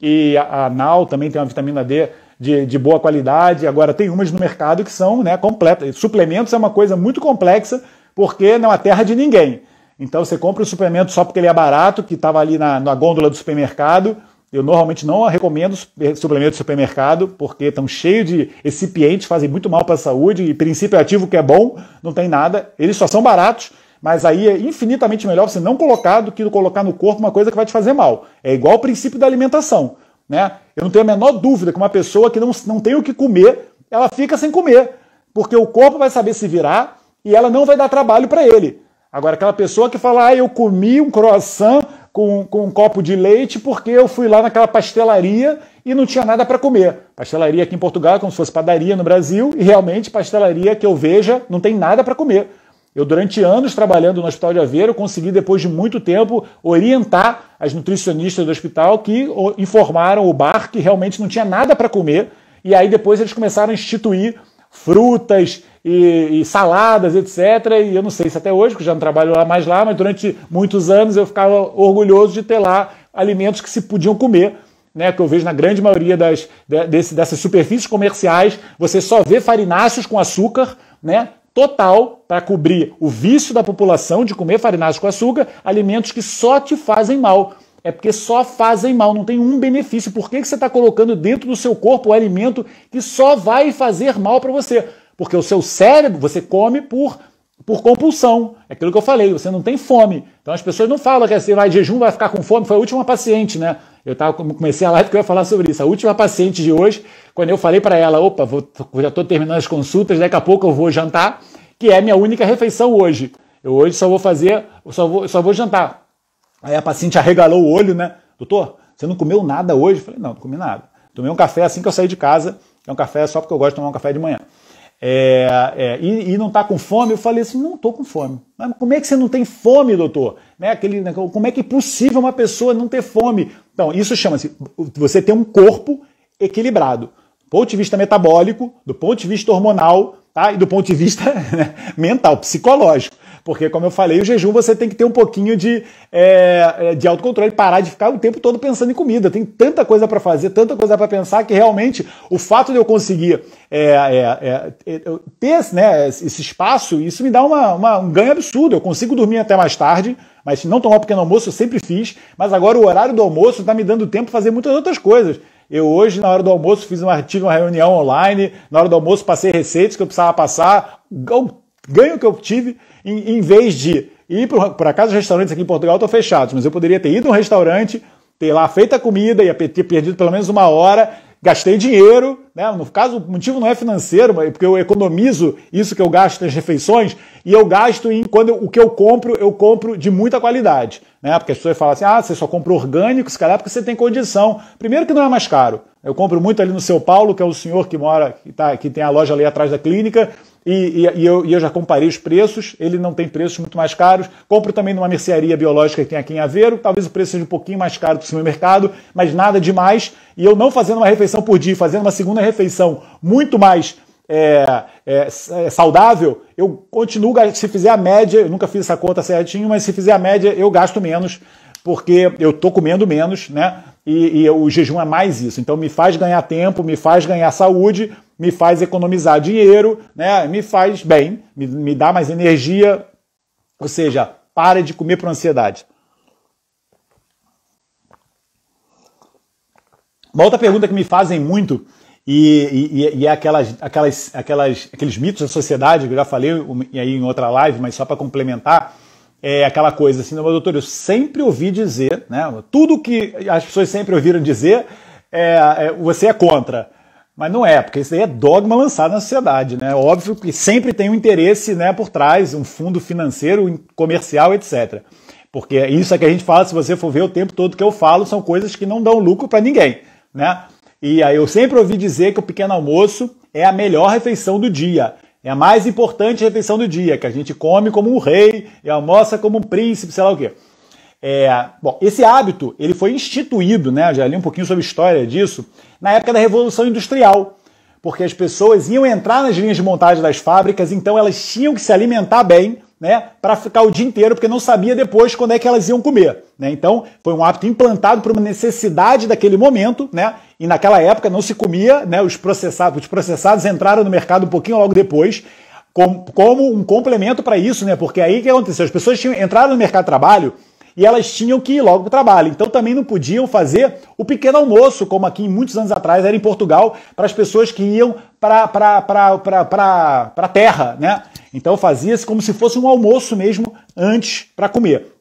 e a, a Nau também tem uma vitamina D de, de, boa qualidade. Agora, tem umas no mercado que são né, completas. Suplementos é uma coisa muito complexa, porque não é terra de ninguém. Então, você compra o suplemento só porque ele é barato, que estava ali na, na gôndola do supermercado, eu normalmente não recomendo eh, suplementos de supermercado, porque estão cheios de recipientes, fazem muito mal para a saúde, e princípio é ativo que é bom, não tem nada. Eles só são baratos, mas aí é infinitamente melhor você não colocar do que colocar no corpo uma coisa que vai te fazer mal. É igual o princípio da alimentação. Né? Eu não tenho a menor dúvida que uma pessoa que não, não tem o que comer, ela fica sem comer, porque o corpo vai saber se virar e ela não vai dar trabalho para ele. Agora, aquela pessoa que fala, ah, eu comi um croissant com, com um copo de leite porque eu fui lá naquela pastelaria e não tinha nada para comer. Pastelaria aqui em Portugal é como se fosse padaria no Brasil e realmente pastelaria que eu veja não tem nada para comer. Eu, durante anos trabalhando no Hospital de Aveiro, consegui, depois de muito tempo, orientar as nutricionistas do hospital que informaram o bar que realmente não tinha nada para comer. E aí depois eles começaram a instituir frutas e, e, saladas, etc. E eu não sei se até hoje, porque já não trabalho lá mais lá, mas durante muitos anos eu ficava orgulhoso de ter lá alimentos que se podiam comer. Né, que eu vejo na grande maioria das, desse, dessas superfícies comerciais, você só vê farináceos com açúcar, né, total para cobrir o vício da população de comer farináceos com açúcar, alimentos que só te fazem mal. É porque só fazem mal, não tem um benefício. Por que, que você está colocando dentro do seu corpo o alimento que só vai fazer mal para você? Porque o seu cérebro, você come por, por compulsão. É aquilo que eu falei, você não tem fome. Então as pessoas não falam que você assim, vai de jejum, vai ficar com fome. Foi a última paciente, né? Eu tava, comecei a live porque eu ia falar sobre isso. A última paciente de hoje, quando eu falei para ela, opa, vou, já estou terminando as consultas, daqui a pouco eu vou jantar, que é minha única refeição hoje. Eu hoje só vou fazer, só vou, só vou jantar. Aí a paciente arregalou o olho, né? Doutor, você não comeu nada hoje? Eu falei, não, não comi nada. Tomei um café assim que eu saí de casa, é um café só porque eu gosto de tomar um café de manhã é, é, e, e, não está com fome? Eu falei assim, não estou com fome. Mas como é que você não tem fome, doutor? Né, aquele, como é que é possível uma pessoa não ter fome? Então, isso chama-se, você tem um corpo equilibrado. Do ponto de vista metabólico, do ponto de vista hormonal tá? e do ponto de vista né, mental, psicológico. Porque, como eu falei, o jejum você tem que ter um pouquinho de, é, é, de autocontrole, parar de ficar o tempo todo pensando em comida. Tem tanta coisa para fazer, tanta coisa para pensar, que realmente o fato de eu conseguir é, é, é, é ter né, esse espaço, isso me dá uma, uma, um ganho absurdo. Eu consigo dormir até mais tarde, mas se não tomar um pequeno almoço eu sempre fiz, mas agora o horário do almoço está me dando tempo para fazer muitas outras coisas. Eu hoje, na hora do almoço, fiz uma, tive uma reunião online, na hora do almoço passei receitas que eu precisava passar, o ganho que eu tive em, em vez de ir para acaso os restaurantes aqui em Portugal estão fechados, mas eu poderia ter ido a um restaurante, ter lá feito a comida, ia ter perdido pelo menos uma hora, gastei dinheiro, né? No caso, o motivo não é financeiro, é porque eu economizo isso que eu gasto nas refeições e eu gasto em quando eu, o que eu compro, eu compro de muita qualidade, né? Porque as pessoas falam assim: "Ah, você só compra orgânico, se calhar porque você tem condição". Primeiro que não é mais caro. Eu compro muito ali no São Paulo, que é o senhor que mora que tá que tem a loja ali atrás da clínica, e, e, e, eu, e, eu, já comparei os preços, ele não tem preços muito mais caros. Compro também numa mercearia biológica que tem aqui em Aveiro, talvez o preço seja um pouquinho mais caro para o mercado, mas nada demais. E eu não fazendo uma refeição por dia, fazendo uma segunda refeição muito mais é, é, é, saudável, eu continuo, se fizer a média, eu nunca fiz essa conta certinho, mas se fizer a média, eu gasto menos, porque eu tô comendo menos, né? E, e o jejum é mais isso. Então me faz ganhar tempo, me faz ganhar saúde, me faz economizar dinheiro, né? me faz bem, me, me dá mais energia. Ou seja, pare de comer por ansiedade. Uma outra pergunta que me fazem muito, e, e, e é aquelas, aquelas, aquelas, aqueles mitos da sociedade, que eu já falei aí em outra live, mas só para complementar, é aquela coisa assim, doutor, eu sempre ouvi dizer, né? Tudo que as pessoas sempre ouviram dizer, é, é, você é contra. Mas não é, porque isso aí é dogma lançado na sociedade, né? Óbvio que sempre tem um interesse né, por trás, um fundo financeiro, comercial, etc. Porque é isso é que a gente fala, se você for ver o tempo todo que eu falo, são coisas que não dão lucro para ninguém, né? E aí eu sempre ouvi dizer que o pequeno almoço é a melhor refeição do dia. É a mais importante refeição do dia, que a gente come como um rei e almoça como um príncipe, sei lá o quê. É, bom, esse hábito ele foi instituído, né? Já li um pouquinho sobre a história disso, na época da Revolução Industrial, porque as pessoas iam entrar nas linhas de montagem das fábricas, então elas tinham que se alimentar bem, né? Para ficar o dia inteiro, porque não sabia depois quando é que elas iam comer, né? Então foi um hábito implantado por uma necessidade daquele momento, né? E naquela época não se comia, né? Os processados, os processados entraram no mercado um pouquinho logo depois como um complemento para isso, né? Porque aí o que aconteceu? As pessoas tinham entrado no mercado de trabalho e elas tinham que ir logo para o trabalho. Então também não podiam fazer o pequeno almoço, como aqui muitos anos atrás era em Portugal, para as pessoas que iam para a terra, né? Então fazia-se como se fosse um almoço mesmo antes para comer.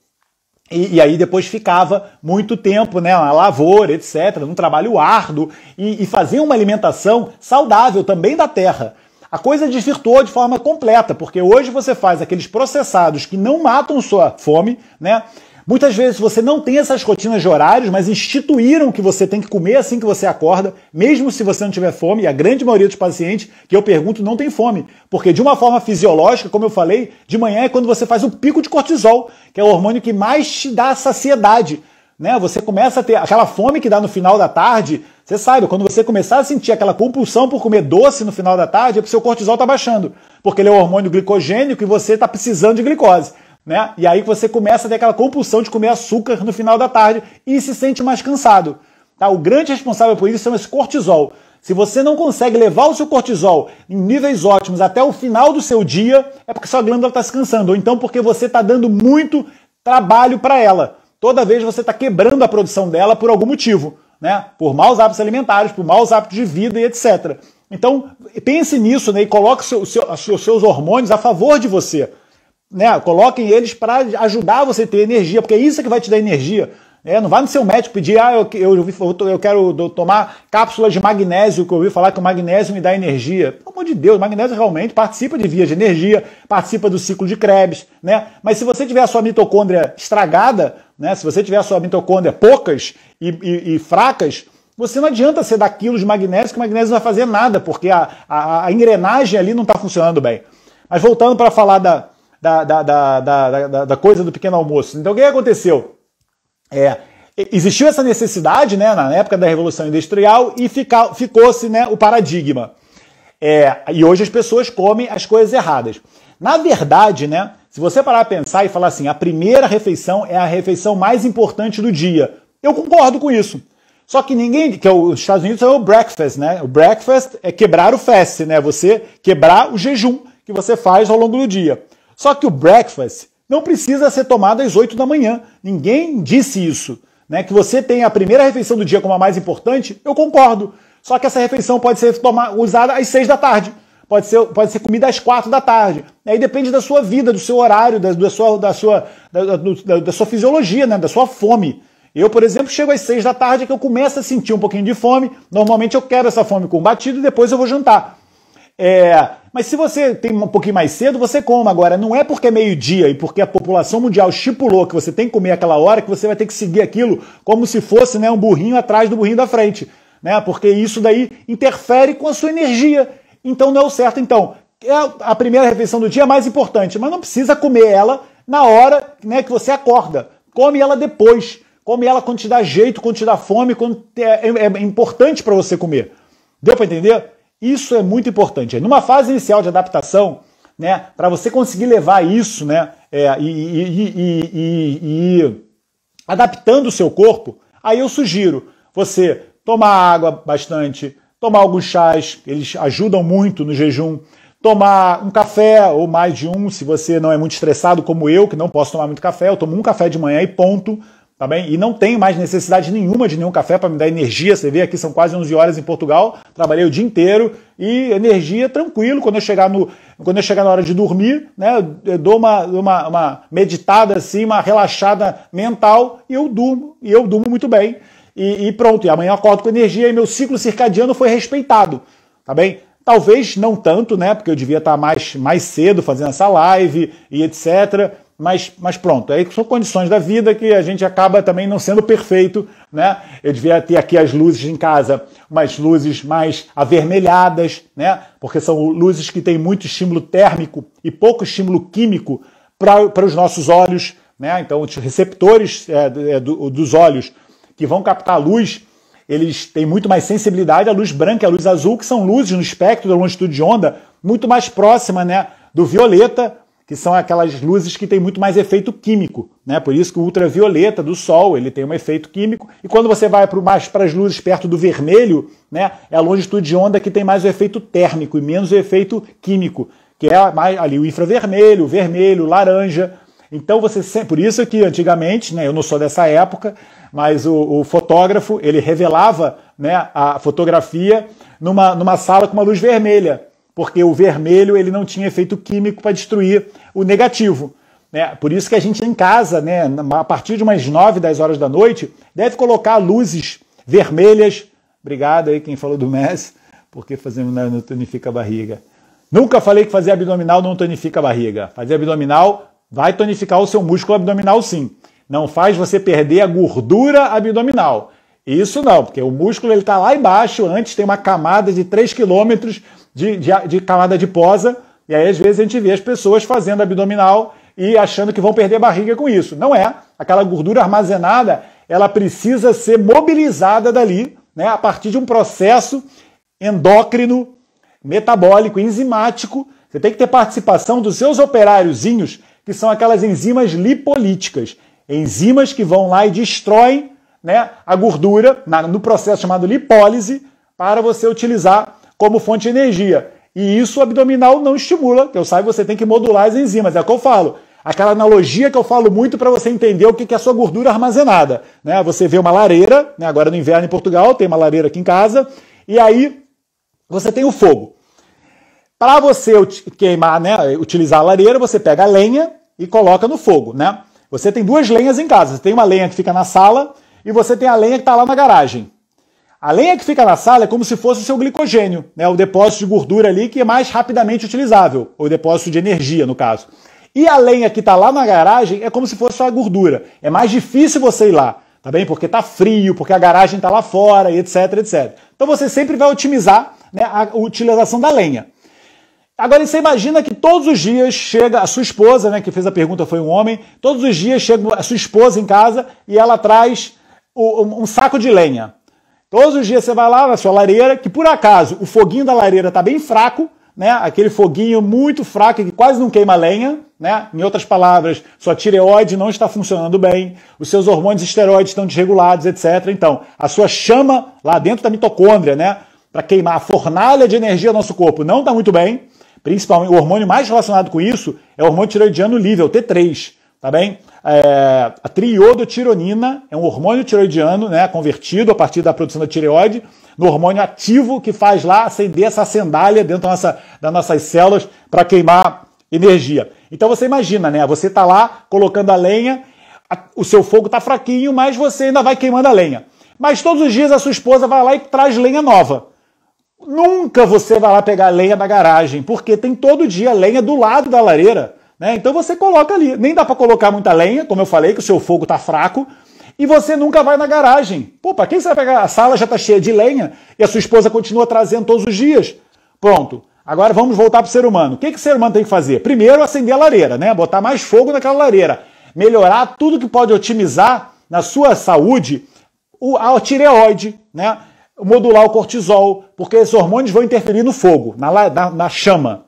E, e, aí depois ficava muito tempo, né, na lavoura, etc., num trabalho árduo, e, e fazia uma alimentação saudável também da terra. A coisa desvirtuou de forma completa, porque hoje você faz aqueles processados que não matam sua fome, né? Muitas vezes você não tem essas rotinas de horários, mas instituíram que você tem que comer assim que você acorda, mesmo se você não tiver fome, e a grande maioria dos pacientes que eu pergunto não tem fome, porque de uma forma fisiológica, como eu falei, de manhã é quando você faz o pico de cortisol, que é o hormônio que mais te dá saciedade. Né? Você começa a ter aquela fome que dá no final da tarde, você sabe, quando você começar a sentir aquela compulsão por comer doce no final da tarde, é porque seu cortisol está baixando, porque ele é o hormônio glicogênico e você está precisando de glicose né? E aí você começa a ter aquela compulsão de comer açúcar no final da tarde e se sente mais cansado. Tá? O grande responsável por isso é esse cortisol. Se você não consegue levar o seu cortisol em níveis ótimos até o final do seu dia, é porque sua glândula está se cansando, ou então porque você está dando muito trabalho para ela. Toda vez você está quebrando a produção dela por algum motivo, né? Por maus hábitos alimentares, por maus hábitos de vida e etc. Então, pense nisso né, e coloque seu, seu, os seus hormônios a favor de você né? Coloquem eles para ajudar você a ter energia, porque é isso que vai te dar energia. É, não vai no seu médico pedir, ah, eu, eu, eu, eu quero tomar cápsula de magnésio, que eu ouvi falar que o magnésio me dá energia. Pelo amor de Deus, o magnésio realmente participa de vias de energia, participa do ciclo de Krebs, né? Mas se você tiver a sua mitocôndria estragada, né? Se você tiver a sua mitocôndria poucas e, e, e fracas, você não adianta você dar quilos de magnésio, que o magnésio não vai fazer nada, porque a, a, a engrenagem ali não está funcionando bem. Mas voltando para falar da, da, da, da, da, coisa do pequeno almoço. Então o que aconteceu? É, existiu essa necessidade né, na época da Revolução Industrial e ficou-se né, o paradigma. É, e hoje as pessoas comem as coisas erradas. Na verdade, né, se você parar a pensar e falar assim, a primeira refeição é a refeição mais importante do dia. Eu concordo com isso. Só que ninguém, que é o, os Estados Unidos é o breakfast, né? O breakfast é quebrar o fast, né? Você quebrar o jejum que você faz ao longo do dia. Só que o breakfast não precisa ser tomado às 8 da manhã. Ninguém disse isso. Né? Que você tem a primeira refeição do dia como a mais importante, eu concordo. Só que essa refeição pode ser usada às 6 da tarde. Pode ser, pode ser comida às quatro da tarde. Aí depende da sua vida, do seu horário, da, da sua, da, sua, da, da, da sua fisiologia, né? da sua fome. Eu, por exemplo, chego às seis da tarde que eu começo a sentir um pouquinho de fome. Normalmente eu quero essa fome com batido e depois eu vou jantar. É, mas se você tem um pouquinho mais cedo, você coma agora. Não é porque é meio-dia e porque a população mundial estipulou que você tem que comer aquela hora que você vai ter que seguir aquilo como se fosse né, um burrinho atrás do burrinho da frente. Né? Porque isso daí interfere com a sua energia. Então não é o certo. Então, é a primeira refeição do dia é mais importante, mas não precisa comer ela na hora né, que você acorda. Come ela depois. Come ela quando te dá jeito, quando te dá fome, quando é, é, é importante para você comer. Deu para entender? Isso é muito importante. É numa fase inicial de adaptação, né, para você conseguir levar isso né, é, e, ir e, adaptando o seu corpo, aí eu sugiro você tomar água bastante, tomar alguns chás, eles ajudam muito no jejum, tomar um café ou mais de um, se você não é muito estressado como eu, que não posso tomar muito café, eu tomo um café de manhã e ponto, Tá bem? E não tenho mais necessidade nenhuma de nenhum café para me dar energia. Você vê aqui são quase 11 horas em Portugal, trabalhei o dia inteiro e energia tranquilo. Quando eu chegar, no, quando eu chegar na hora de dormir, né, eu dou uma, uma, uma meditada assim, uma relaxada mental e eu durmo. E eu durmo muito bem. E, e pronto, e amanhã eu acordo com energia e meu ciclo circadiano foi respeitado. Tá bem? Talvez não tanto, né? Porque eu devia estar mais, mais cedo fazendo essa live e etc. Mas, mas pronto, aí são condições da vida que a gente acaba também não sendo perfeito, né? Eu devia ter aqui as luzes em casa, umas luzes mais avermelhadas, né? Porque são luzes que têm muito estímulo térmico e pouco estímulo químico para os nossos olhos, né? Então, os receptores é, é, do, dos olhos que vão captar a luz, eles têm muito mais sensibilidade à luz branca e à luz azul, que são luzes no espectro da longitude de onda muito mais próxima, né? Do violeta que são aquelas luzes que têm muito mais efeito químico, né? Por isso que o ultravioleta do sol ele tem um efeito químico e quando você vai para mais para as luzes perto do vermelho, né? É a longitude de onda que tem mais o efeito térmico e menos o efeito químico, que é mais ali o infravermelho, o vermelho, o laranja. Então você por isso que antigamente, né? Eu não sou dessa época, mas o, o fotógrafo ele revelava, né? A fotografia numa, numa sala com uma luz vermelha porque o vermelho ele não tinha efeito químico para destruir o negativo. Né? Por isso que a gente em casa, né, a partir de umas 9, 10 horas da noite, deve colocar luzes vermelhas. Obrigado aí quem falou do Messi, porque fazer né, não tonifica a barriga. Nunca falei que fazer abdominal não tonifica a barriga. Fazer abdominal vai tonificar o seu músculo abdominal sim. Não faz você perder a gordura abdominal. Isso não, porque o músculo ele está lá embaixo, antes tem uma camada de 3 quilômetros de, de, de camada de posa, e aí às vezes a gente vê as pessoas fazendo abdominal e achando que vão perder barriga com isso. Não é. Aquela gordura armazenada, ela precisa ser mobilizada dali, né, a partir de um processo endócrino, metabólico, enzimático. Você tem que ter participação dos seus operáriozinhos, que são aquelas enzimas lipolíticas, enzimas que vão lá e destroem né, a gordura na, no processo chamado lipólise, para você utilizar como fonte de energia. E isso o abdominal não estimula, que eu saiba, você tem que modular as enzimas. É o que eu falo. Aquela analogia que eu falo muito para você entender o que é a sua gordura armazenada. Né? Você vê uma lareira, né? agora no inverno em Portugal, tem uma lareira aqui em casa, e aí você tem o fogo. Para você queimar, né, utilizar a lareira, você pega a lenha e coloca no fogo, né? Você tem duas lenhas em casa. Você tem uma lenha que fica na sala e você tem a lenha que está lá na garagem. A lenha que fica na sala é como se fosse o seu glicogênio, né, o depósito de gordura ali que é mais rapidamente utilizável, ou depósito de energia, no caso. E a lenha que está lá na garagem é como se fosse a gordura. É mais difícil você ir lá, tá bem? Porque tá frio, porque a garagem está lá fora, e etc, etc. Então você sempre vai otimizar né, a utilização da lenha. Agora você imagina que todos os dias chega a sua esposa, né, que fez a pergunta foi um homem, todos os dias chega a sua esposa em casa e ela traz um saco de lenha. Todos os dias você vai lá na sua lareira, que por acaso o foguinho da lareira está bem fraco, né? Aquele foguinho muito fraco que quase não queima lenha, né? Em outras palavras, sua tireoide não está funcionando bem, os seus hormônios esteroides estão desregulados, etc. Então, a sua chama lá dentro da mitocôndria, né? Para queimar a fornalha de energia do nosso corpo não está muito bem. Principalmente o hormônio mais relacionado com isso é o hormônio tireoidiano livre, é o T3 tá bem? É, a triodotironina é um hormônio tiroidiano, né, convertido a partir da produção da tireoide, no hormônio ativo que faz lá acender essa sandália dentro da nossa, das nossas células para queimar energia. Então você imagina, né? Você está lá colocando a lenha, a, o seu fogo está fraquinho, mas você ainda vai queimando a lenha. Mas todos os dias a sua esposa vai lá e traz lenha nova. Nunca você vai lá pegar lenha da garagem, porque tem todo dia lenha do lado da lareira. Né? Então você coloca ali. Nem dá para colocar muita lenha, como eu falei, que o seu fogo está fraco. E você nunca vai na garagem. Pô, para quem você vai pegar? A sala já está cheia de lenha e a sua esposa continua trazendo todos os dias. Pronto. Agora vamos voltar para o ser humano. O que, que o ser humano tem que fazer? Primeiro, acender a lareira, né? Botar mais fogo naquela lareira. Melhorar tudo que pode otimizar na sua saúde a tireoide, né? Modular o cortisol, porque esses hormônios vão interferir no fogo, na, na, na chama.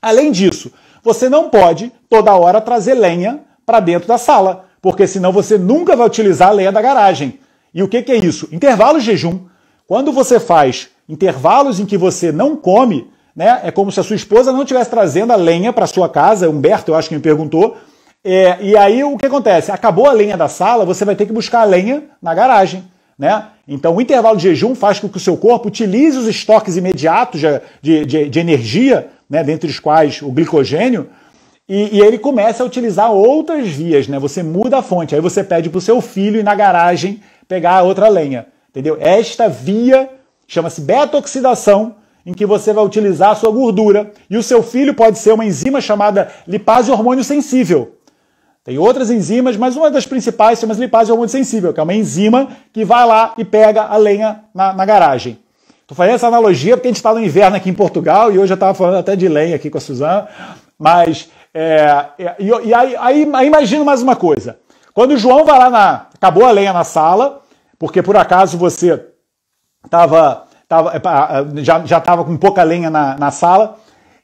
Além disso, você não pode toda hora trazer lenha para dentro da sala, porque senão você nunca vai utilizar a lenha da garagem. E o que, que é isso? Intervalo de jejum. Quando você faz intervalos em que você não come, né, é como se a sua esposa não estivesse trazendo a lenha para sua casa. Humberto, eu acho que me perguntou. É, e aí o que acontece? Acabou a lenha da sala, você vai ter que buscar a lenha na garagem. Né? Então, o intervalo de jejum faz com que o seu corpo utilize os estoques imediatos de, de, de, de energia né, dentre os quais o glicogênio, e, e, ele começa a utilizar outras vias, né? Você muda a fonte, aí você pede para o seu filho ir na garagem pegar outra lenha, entendeu? Esta via chama-se beta-oxidação, em que você vai utilizar a sua gordura, e o seu filho pode ser uma enzima chamada lipase hormônio sensível. Tem outras enzimas, mas uma das principais chama-se lipase hormônio sensível, que é uma enzima que vai lá e pega a lenha na, na garagem. Estou fazendo essa analogia porque a gente está no inverno aqui em Portugal e hoje eu estava falando até de lenha aqui com a Suzana. Mas, é, é e, e aí, aí, aí imagina mais uma coisa. Quando o João vai lá na. Acabou a lenha na sala, porque por acaso você tava, tava, é, já estava com pouca lenha na, na sala,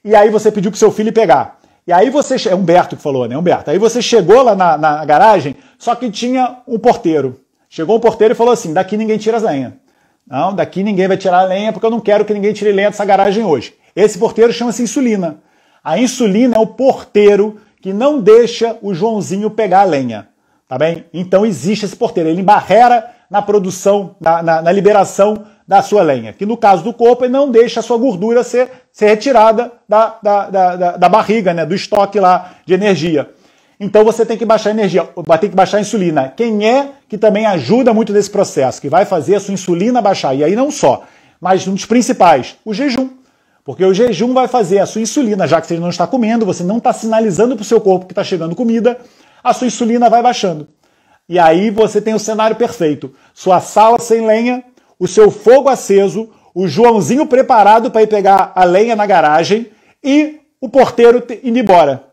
e aí você pediu para seu filho pegar. E aí você. É Humberto que falou, né, Humberto? Aí você chegou lá na, na garagem, só que tinha um porteiro. Chegou um porteiro e falou assim: daqui ninguém tira a lenha. Não, daqui ninguém vai tirar lenha porque eu não quero que ninguém tire lenha dessa garagem hoje. Esse porteiro chama-se insulina. A insulina é o porteiro que não deixa o Joãozinho pegar a lenha. Tá bem? Então existe esse porteiro. Ele embarrera na produção, na, na, na liberação da sua lenha. Que no caso do corpo, ele não deixa a sua gordura ser, ser retirada da, da, da, da barriga, né? do estoque lá de energia. Então você tem que baixar a energia, tem que baixar a insulina. Quem é que também ajuda muito nesse processo, que vai fazer a sua insulina baixar? E aí não só, mas um dos principais, o jejum. Porque o jejum vai fazer a sua insulina, já que você não está comendo, você não está sinalizando para o seu corpo que está chegando comida, a sua insulina vai baixando. E aí você tem o cenário perfeito: sua sala sem lenha, o seu fogo aceso, o Joãozinho preparado para ir pegar a lenha na garagem e o porteiro indo embora.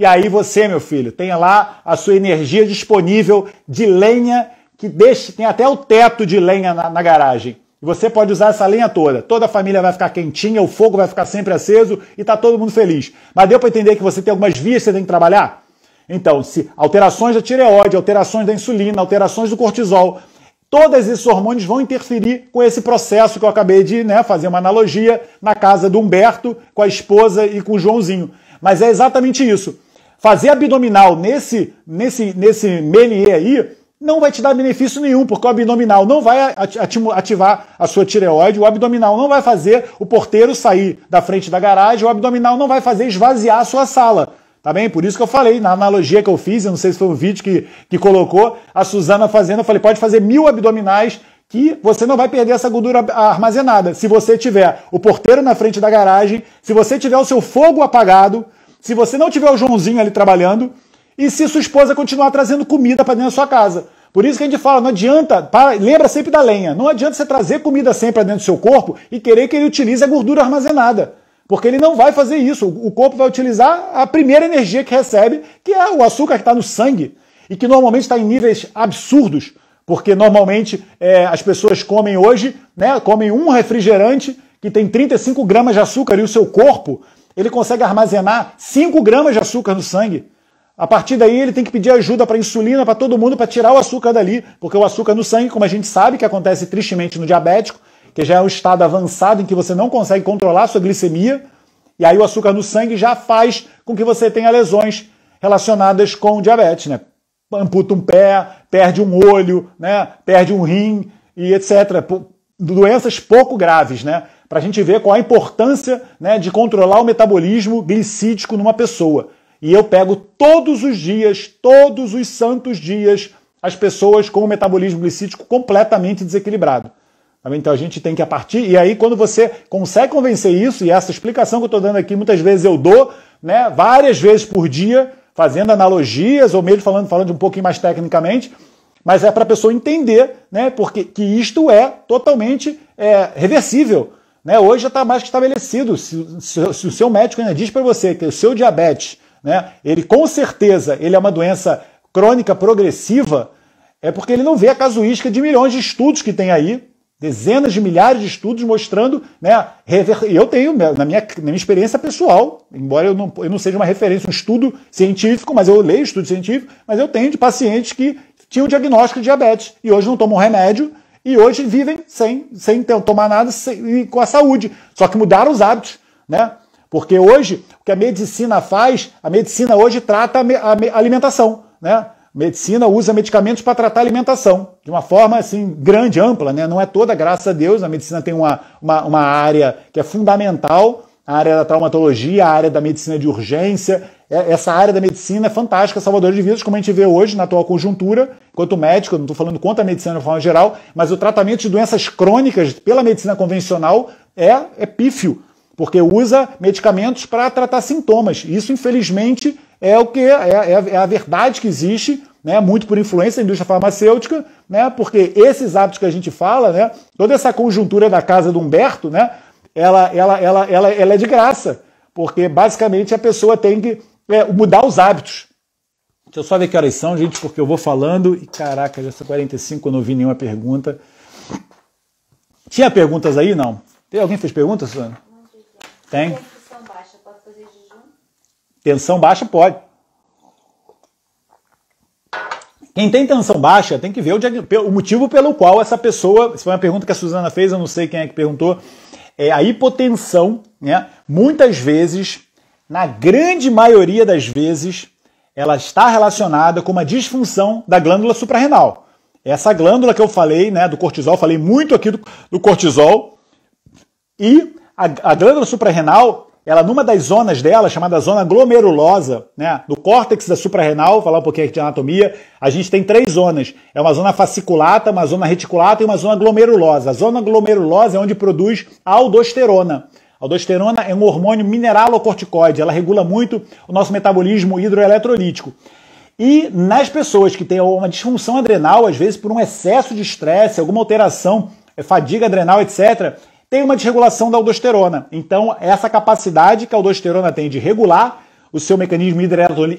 E aí você, meu filho, tenha lá a sua energia disponível de lenha, que deixe, tem até o teto de lenha na, na garagem. E você pode usar essa lenha toda. Toda a família vai ficar quentinha, o fogo vai ficar sempre aceso e tá todo mundo feliz. Mas deu para entender que você tem algumas vias que você tem que trabalhar? Então, se alterações da tireoide, alterações da insulina, alterações do cortisol, todos esses hormônios vão interferir com esse processo que eu acabei de né, fazer uma analogia na casa do Humberto, com a esposa e com o Joãozinho. Mas é exatamente isso. Fazer abdominal nesse, nesse, nesse melier aí não vai te dar benefício nenhum, porque o abdominal não vai ativar a sua tireoide, o abdominal não vai fazer o porteiro sair da frente da garagem, o abdominal não vai fazer esvaziar a sua sala. Tá bem? Por isso que eu falei, na analogia que eu fiz, eu não sei se foi um vídeo que, que colocou, a Suzana fazendo, eu falei, pode fazer mil abdominais que você não vai perder essa gordura armazenada. Se você tiver o porteiro na frente da garagem, se você tiver o seu fogo apagado, se você não tiver o Joãozinho ali trabalhando e se sua esposa continuar trazendo comida para dentro da sua casa. Por isso que a gente fala, não adianta, para, lembra sempre da lenha, não adianta você trazer comida sempre para dentro do seu corpo e querer que ele utilize a gordura armazenada. Porque ele não vai fazer isso. O corpo vai utilizar a primeira energia que recebe, que é o açúcar que está no sangue e que normalmente está em níveis absurdos. Porque normalmente é, as pessoas comem hoje, né, comem um refrigerante que tem 35 gramas de açúcar e o seu corpo ele consegue armazenar 5 gramas de açúcar no sangue. A partir daí, ele tem que pedir ajuda para insulina, para todo mundo, para tirar o açúcar dali, porque o açúcar no sangue, como a gente sabe, que acontece tristemente no diabético, que já é um estado avançado em que você não consegue controlar a sua glicemia, e aí o açúcar no sangue já faz com que você tenha lesões relacionadas com o diabetes, né? Amputa um pé, perde um olho, né? Perde um rim e etc. Doenças pouco graves, né? para a gente ver qual a importância né, de controlar o metabolismo glicídico numa pessoa. E eu pego todos os dias, todos os santos dias, as pessoas com o metabolismo glicídico completamente desequilibrado. Tá então a gente tem que a partir. E aí, quando você consegue convencer isso, e é essa explicação que eu estou dando aqui, muitas vezes eu dou, né, várias vezes por dia, fazendo analogias, ou mesmo falando, falando um pouquinho mais tecnicamente, mas é para a pessoa entender né, porque, que isto é totalmente é, reversível. Né? Hoje já está mais que estabelecido. Se, se, se, o seu médico ainda diz para você que o seu diabetes, né, ele com certeza ele é uma doença crônica progressiva, é porque ele não vê a casuística de milhões de estudos que tem aí, dezenas de milhares de estudos mostrando, né, rever... eu tenho, né, na minha, na minha experiência pessoal, embora eu não, eu não seja uma referência, um estudo científico, mas eu leio estudo científico, mas eu tenho de pacientes que tinham diagnóstico de diabetes e hoje não tomam remédio e hoje vivem sem, sem tomar nada sem, e com a saúde. Só que mudaram os hábitos, né? Porque hoje, o que a medicina faz, a medicina hoje trata a, alimentação, né? Medicina usa medicamentos para tratar a alimentação, de uma forma assim grande, ampla, né? Não é toda, graças a Deus, a medicina tem uma, uma, uma área que é fundamental a área da traumatologia, a área da medicina de urgência. É, essa área da medicina é fantástica, salvadora de vidas, como a gente vê hoje na atual conjuntura, enquanto médico, não estou falando contra a medicina de forma geral, mas o tratamento de doenças crônicas pela medicina convencional é, é pífio, porque usa medicamentos para tratar sintomas. Isso, infelizmente, é o que é, é, é a verdade que existe né, muito por influência da indústria farmacêutica, né, porque esses hábitos que a gente fala, né, toda essa conjuntura da casa do Humberto, né, ela, ela, ela, ela, ela é de graça, porque basicamente a pessoa tem que é, mudar os hábitos. Deixa eu só ver que horas são, gente, porque eu vou falando e caraca, já são 45, eu não vi nenhuma pergunta. Tinha perguntas aí? Não. Tem alguém fez perguntas Suzana? Tem? Tensão baixa pode fazer jejum? Tensão baixa pode. Quem tem tensão baixa tem que ver o, o motivo pelo qual essa pessoa. Se foi uma pergunta que a Suzana fez, eu não sei quem é que perguntou é, a hipotensão, né, muitas vezes, na grande maioria das vezes, ela está relacionada com uma disfunção da glândula suprarrenal. Essa glândula que eu falei, né, do cortisol, falei muito aqui do, do cortisol, e a, a glândula suprarrenal ela numa das zonas dela, chamada zona glomerulosa, né, no córtex da suprarrenal, falar um pouquinho aqui de anatomia, a gente tem três zonas. É uma zona fasciculata, uma zona reticulata e uma zona glomerulosa. A zona glomerulosa é onde produz aldosterona. A aldosterona é um hormônio mineralocorticoide, ela regula muito o nosso metabolismo hidroeletrolítico. E nas pessoas que têm uma disfunção adrenal, às vezes por um excesso de estresse, alguma alteração, fadiga adrenal, etc., tem uma desregulação da aldosterona. Então, essa capacidade que a aldosterona tem de regular o seu mecanismo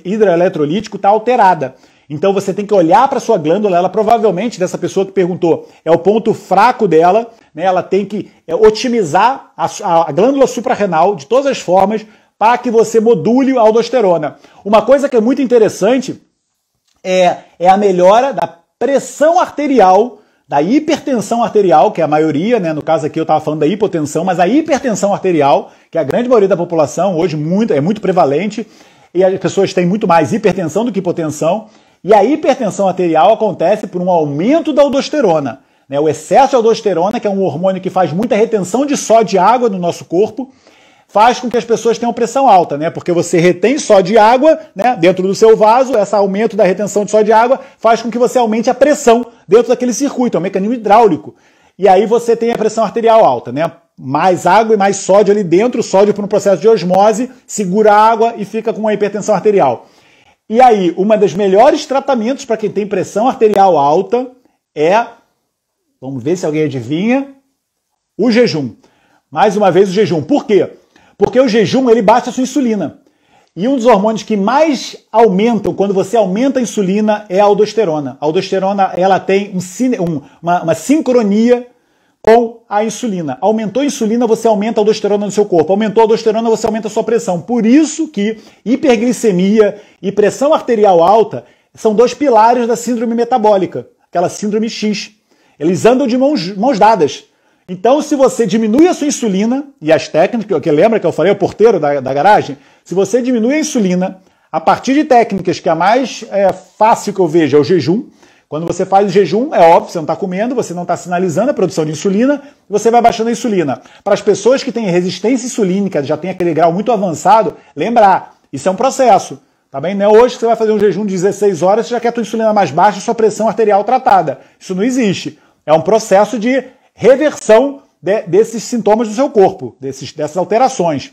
hidroeletrolítico está alterada. Então você tem que olhar para sua glândula, ela provavelmente, dessa pessoa que perguntou, é o ponto fraco dela, né? ela tem que é, otimizar a, a glândula suprarrenal de todas as formas para que você module a aldosterona. Uma coisa que é muito interessante é, é a melhora da pressão arterial da hipertensão arterial, que é a maioria, né? no caso aqui eu estava falando da hipotensão, mas a hipertensão arterial, que é a grande maioria da população, hoje muito, é muito prevalente, e as pessoas têm muito mais hipertensão do que hipotensão, e a hipertensão arterial acontece por um aumento da aldosterona. Né? O excesso de aldosterona, que é um hormônio que faz muita retenção de sódio de água no nosso corpo, faz com que as pessoas tenham pressão alta, né? Porque você retém só de água, né? Dentro do seu vaso, esse aumento da retenção de só de água faz com que você aumente a pressão dentro daquele circuito, é um mecanismo hidráulico. E aí você tem a pressão arterial alta, né? mais água e mais sódio ali dentro, sódio por um processo de osmose, segura a água e fica com a hipertensão arterial. E aí, uma das melhores tratamentos para quem tem pressão arterial alta é, vamos ver se alguém adivinha, o jejum. Mais uma vez o jejum. Por quê? Porque o jejum ele baixa a sua insulina. E um dos hormônios que mais aumentam quando você aumenta a insulina é a aldosterona. A aldosterona ela tem um, uma, uma sincronia com a insulina. Aumentou a insulina, você aumenta a aldosterona no seu corpo. Aumentou a aldosterona, você aumenta a sua pressão. Por isso que hiperglicemia e pressão arterial alta são dois pilares da síndrome metabólica, aquela síndrome X. Eles andam de mãos, mãos dadas. Então, se você diminui a sua insulina, e as técnicas, que lembra que eu falei, o porteiro da, da garagem, se você diminui a insulina, a partir de técnicas que a mais é, fácil que eu vejo é o jejum. Quando você faz o jejum, é óbvio, você não está comendo, você não está sinalizando a produção de insulina, você vai baixando a insulina. Para as pessoas que têm resistência insulínica, já tem aquele grau muito avançado, lembrar, isso é um processo. Tá bem? Não é hoje que você vai fazer um jejum de 16 horas, você já quer a sua insulina mais baixa e sua pressão arterial tratada. Isso não existe. É um processo de reversão de, desses sintomas do seu corpo, desses, dessas alterações.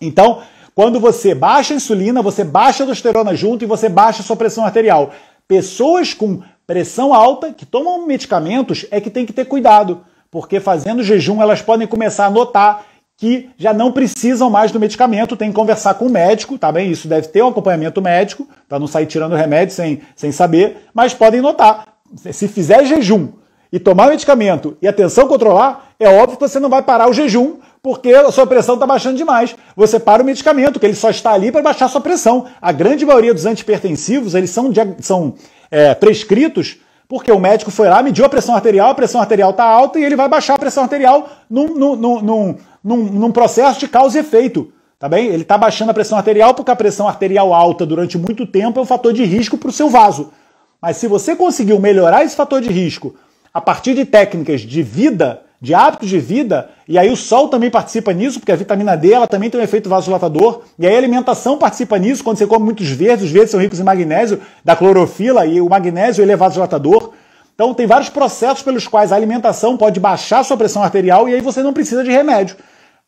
Então, quando você baixa a insulina, você baixa a aldosterona junto e você baixa a sua pressão arterial. Pessoas com pressão alta, que tomam medicamentos, é que tem que ter cuidado, porque fazendo jejum elas podem começar a notar que já não precisam mais do medicamento, tem que conversar com o médico, tá bem? Isso deve ter um acompanhamento médico, para não sair tirando remédio sem, sem saber, mas podem notar, se fizer jejum e tomar medicamento e a tensão controlar, é óbvio que você não vai parar o jejum, porque a sua pressão está baixando demais. Você para o medicamento, que ele só está ali para baixar a sua pressão. A grande maioria dos antipertensivos, eles são, são é, prescritos porque o médico foi lá, mediu a pressão arterial, a pressão arterial está alta e ele vai baixar a pressão arterial num, num, num, num, num processo de causa e efeito. Tá bem? Ele está baixando a pressão arterial porque a pressão arterial alta durante muito tempo é um fator de risco para o seu vaso. Mas se você conseguiu melhorar esse fator de risco a partir de técnicas de vida, de hábitos de vida, e aí o sol também participa nisso, porque a vitamina D ela também tem um efeito vasodilatador, e aí a alimentação participa nisso, quando você come muitos verdes, os verdes são ricos em magnésio, da clorofila, e o magnésio ele é vasodilatador. Então tem vários processos pelos quais a alimentação pode baixar a sua pressão arterial e aí você não precisa de remédio.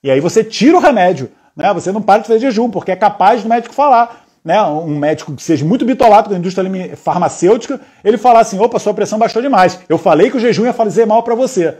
E aí você tira o remédio, né? Você não para de fazer jejum, porque é capaz do médico falar né, um médico que seja muito bitolado da indústria farmacêutica, ele falar assim: opa, sua pressão baixou demais. Eu falei que o jejum ia fazer mal para você.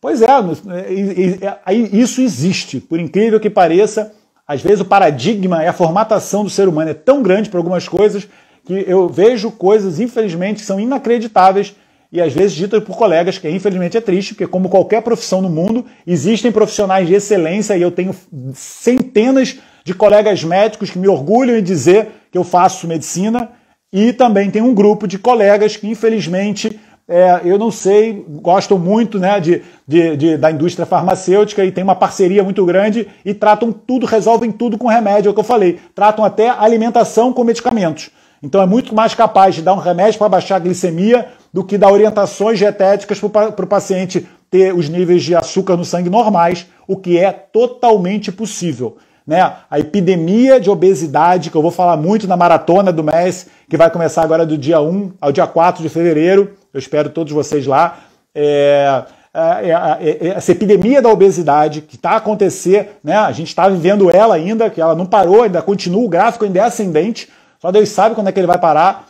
Pois é, é, é isso existe. Por incrível que pareça, às vezes o paradigma e a formatação do ser humano é tão grande para algumas coisas que eu vejo coisas, infelizmente, que são inacreditáveis e às vezes ditas por colegas, que infelizmente é triste, porque como qualquer profissão no mundo, existem profissionais de excelência e eu tenho centenas de de colegas médicos que me orgulham em dizer que eu faço medicina, e também tem um grupo de colegas que, infelizmente, é, eu não sei, gostam muito né, de, de, de, da indústria farmacêutica e tem uma parceria muito grande e tratam tudo, resolvem tudo com remédio, é o que eu falei. Tratam até alimentação com medicamentos. Então é muito mais capaz de dar um remédio para baixar a glicemia do que dar orientações dietéticas para o paciente ter os níveis de açúcar no sangue normais, o que é totalmente possível né? A epidemia de obesidade, que eu vou falar muito na maratona do MES, que vai começar agora do dia 1 ao dia 4 de fevereiro. Eu espero todos vocês lá. É, é, é, é, é essa epidemia da obesidade que está a acontecer, né? A gente está vivendo ela ainda, que ela não parou, ainda continua, o gráfico ainda é ascendente. Só Deus sabe quando é que ele vai parar.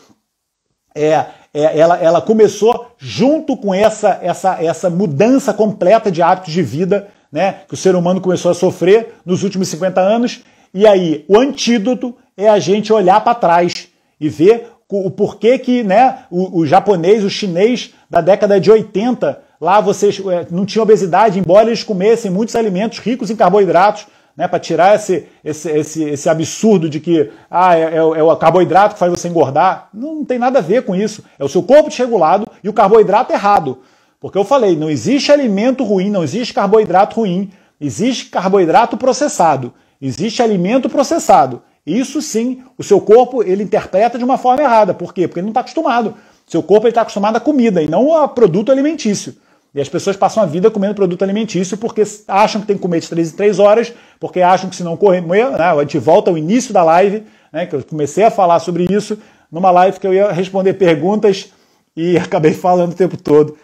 É, é, ela, ela começou junto com essa, essa, essa mudança completa de hábitos de vida né, que o ser humano começou a sofrer nos últimos 50 anos. E aí, o antídoto é a gente olhar para trás e ver o porquê que né, o, o, japonês, o chinês da década de 80, lá vocês é, não tinham obesidade, embora eles comessem muitos alimentos ricos em carboidratos, né, para tirar esse, esse, esse, esse, absurdo de que ah, é, é, é, o carboidrato que faz você engordar. Não, não tem nada a ver com isso. É o seu corpo desregulado e o carboidrato errado. Porque eu falei, não existe alimento ruim, não existe carboidrato ruim, existe carboidrato processado, existe alimento processado. Isso sim, o seu corpo ele interpreta de uma forma errada. Por quê? Porque ele não está acostumado. Seu corpo está acostumado à comida e não a produto alimentício. E as pessoas passam a vida comendo produto alimentício porque acham que tem que comer de 3 em 3 horas, porque acham que se não correr. Né, a gente volta ao início da live, né, que eu comecei a falar sobre isso, numa live que eu ia responder perguntas e acabei falando o tempo todo.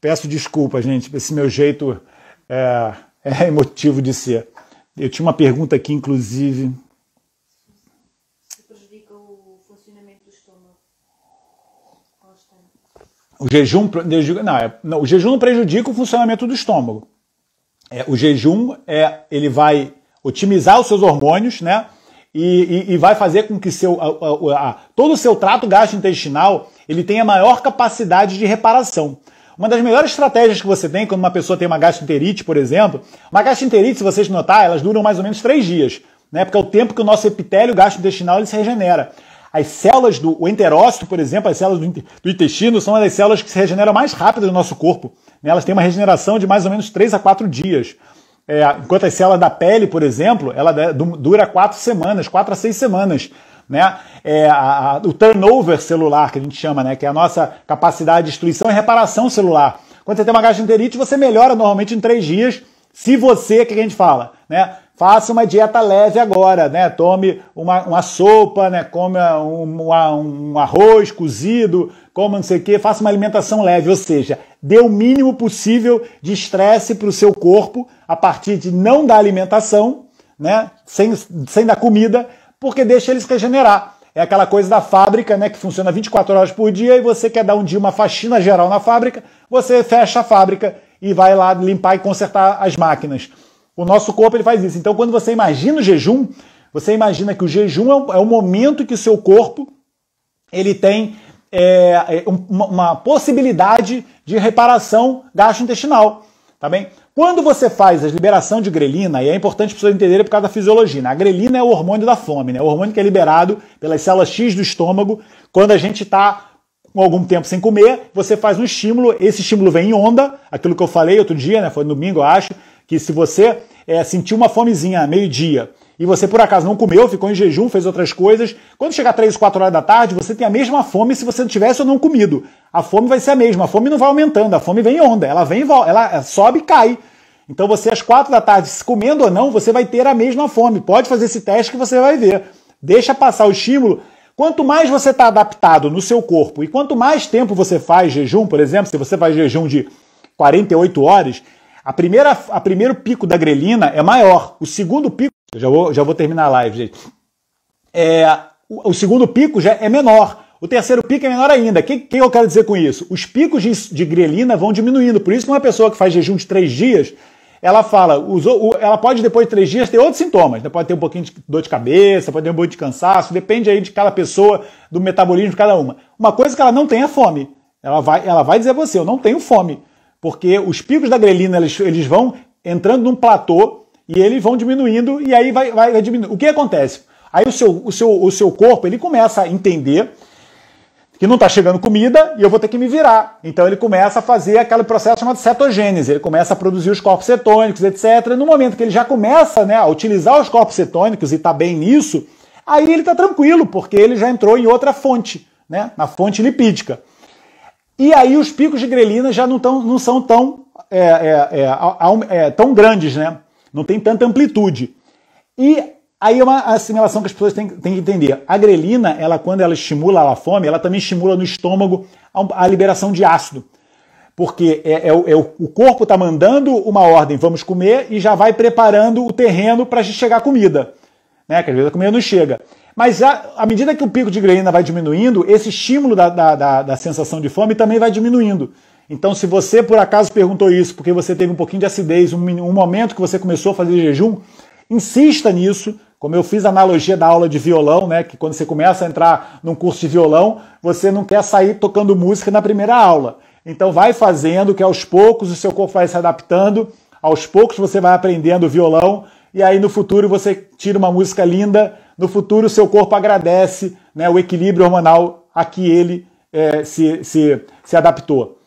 Peço desculpa, gente, esse meu jeito é, é emotivo de ser. Eu tinha uma pergunta aqui, inclusive. prejudica o funcionamento do estômago? O jejum, não, é, não, o jejum não prejudica o funcionamento do estômago. É, o jejum é, ele vai otimizar os seus hormônios, né? E, e, e vai fazer com que seu, a, a, a, todo o seu trato gastrointestinal ele tenha maior capacidade de reparação. Uma das melhores estratégias que você tem quando uma pessoa tem uma gastroenterite, por exemplo, uma gastroenterite, se vocês notar, elas duram mais ou menos três dias, né? Porque é o tempo que o nosso epitélio gastrointestinal ele se regenera. As células do enterócito, por exemplo, as células do intestino são as células que se regeneram mais rápido no nosso corpo. Né? Elas têm uma regeneração de mais ou menos 3 a 4 dias. É, enquanto as células da pele, por exemplo, ela dura 4 semanas, 4 a 6 semanas né? É, a, a, o turnover celular, que a gente chama, né? Que é a nossa capacidade de destruição e reparação celular. Quando você tem uma gastroenterite, você melhora normalmente em três dias, se você, o que a gente fala, né? Faça uma dieta leve agora, né? Tome uma, uma sopa, né? coma um, um arroz cozido, coma não sei o quê, faça uma alimentação leve, ou seja, dê o mínimo possível de estresse para o seu corpo a partir de não dar alimentação, né? Sem, sem dar comida porque deixa eles regenerar. É aquela coisa da fábrica, né, que funciona 24 horas por dia e você quer dar um dia uma faxina geral na fábrica, você fecha a fábrica e vai lá limpar e consertar as máquinas. O nosso corpo ele faz isso. Então, quando você imagina o jejum, você imagina que o jejum é o, é o momento que o seu corpo ele tem é, é uma, uma possibilidade de reparação gastrointestinal. Tá bem? Quando você faz a liberação de grelina, e é importante para vocês entenderem por causa da fisiologia, né? a grelina é o hormônio da fome, né? o hormônio que é liberado pelas células X do estômago quando a gente está com algum tempo sem comer, você faz um estímulo, esse estímulo vem em onda, aquilo que eu falei outro dia, né? foi no domingo, eu acho, que se você é, sentir uma fomezinha meio-dia e você por acaso não comeu, ficou em jejum, fez outras coisas, quando chegar 3, 4 horas da tarde, você tem a mesma fome se você não tivesse ou não comido. A fome vai ser a mesma, a fome não vai aumentando, a fome vem em onda, ela vem ela sobe e cai. Então você às 4 da tarde, se comendo ou não, você vai ter a mesma fome. Pode fazer esse teste que você vai ver. Deixa passar o estímulo. Quanto mais você está adaptado no seu corpo e quanto mais tempo você faz jejum, por exemplo, se você faz jejum de 48 horas, a primeira, a primeiro pico da grelina é maior, o segundo pico eu já vou, já vou terminar a live, gente. É, o, o segundo pico já é menor. O terceiro pico é menor ainda. O que, que, eu quero dizer com isso? Os picos de, de grelina vão diminuindo. Por isso que uma pessoa que faz jejum de três dias, ela fala, usou, ela pode depois de três dias ter outros sintomas. Né? Pode ter um pouquinho de dor de cabeça, pode ter um pouco de cansaço, depende aí de cada pessoa, do metabolismo de cada uma. Uma coisa que ela não tem é fome. Ela vai, ela vai dizer a você, eu não tenho fome. Porque os picos da grelina, eles, eles vão entrando num platô e eles vão diminuindo e aí vai, vai, vai diminuindo. O que acontece? Aí o seu, o, seu, o seu corpo ele começa a entender que não está chegando comida e eu vou ter que me virar. Então ele começa a fazer aquele processo chamado cetogênese, ele começa a produzir os corpos cetônicos, etc. E no momento que ele já começa né, a utilizar os corpos cetônicos e está bem nisso, aí ele está tranquilo, porque ele já entrou em outra fonte, né, na fonte lipídica. E aí os picos de grelina já não, tão, não são tão, é, é, é, é tão grandes, né? não tem tanta amplitude. E aí é uma assimilação que as pessoas têm, têm, que entender. A grelina, ela, quando ela estimula a fome, ela também estimula no estômago a, a liberação de ácido. Porque é, é, é o, o corpo está mandando uma ordem, vamos comer, e já vai preparando o terreno para chegar a comida. Né? Que às vezes a comida não chega. Mas a, à medida que o pico de grelina vai diminuindo, esse estímulo da, da, da, da sensação de fome também vai diminuindo. Então, se você por acaso perguntou isso porque você teve um pouquinho de acidez, um, um momento que você começou a fazer jejum, insista nisso, como eu fiz a analogia da aula de violão, né? Que quando você começa a entrar num curso de violão, você não quer sair tocando música na primeira aula. Então vai fazendo, que aos poucos o seu corpo vai se adaptando, aos poucos você vai aprendendo violão, e aí no futuro você tira uma música linda, no futuro o seu corpo agradece né, o equilíbrio hormonal a que ele é, se, se, se adaptou.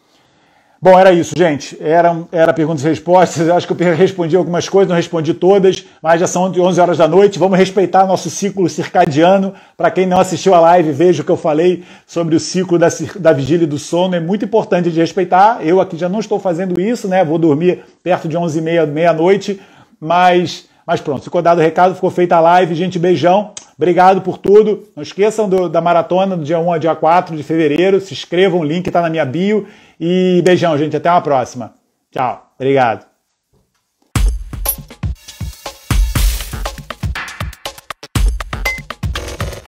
Bom, era isso, gente. Era, era perguntas e respostas. Eu acho que eu respondi algumas coisas, não respondi todas, mas já são 11 horas da noite. Vamos respeitar nosso ciclo circadiano. Para quem não assistiu a live, veja o que eu falei sobre o ciclo da, da vigília e do sono. É muito importante de respeitar. Eu aqui já não estou fazendo isso, né? Vou dormir perto de 11 e meia, meia-noite, mas mas pronto, ficou dado o recado, ficou feita a live. Gente, beijão. Obrigado por tudo. Não esqueçam do, da maratona do dia 1 a dia 4 de fevereiro. Se inscrevam, o link está na minha bio. E beijão, gente. Até uma próxima. Tchau. Obrigado.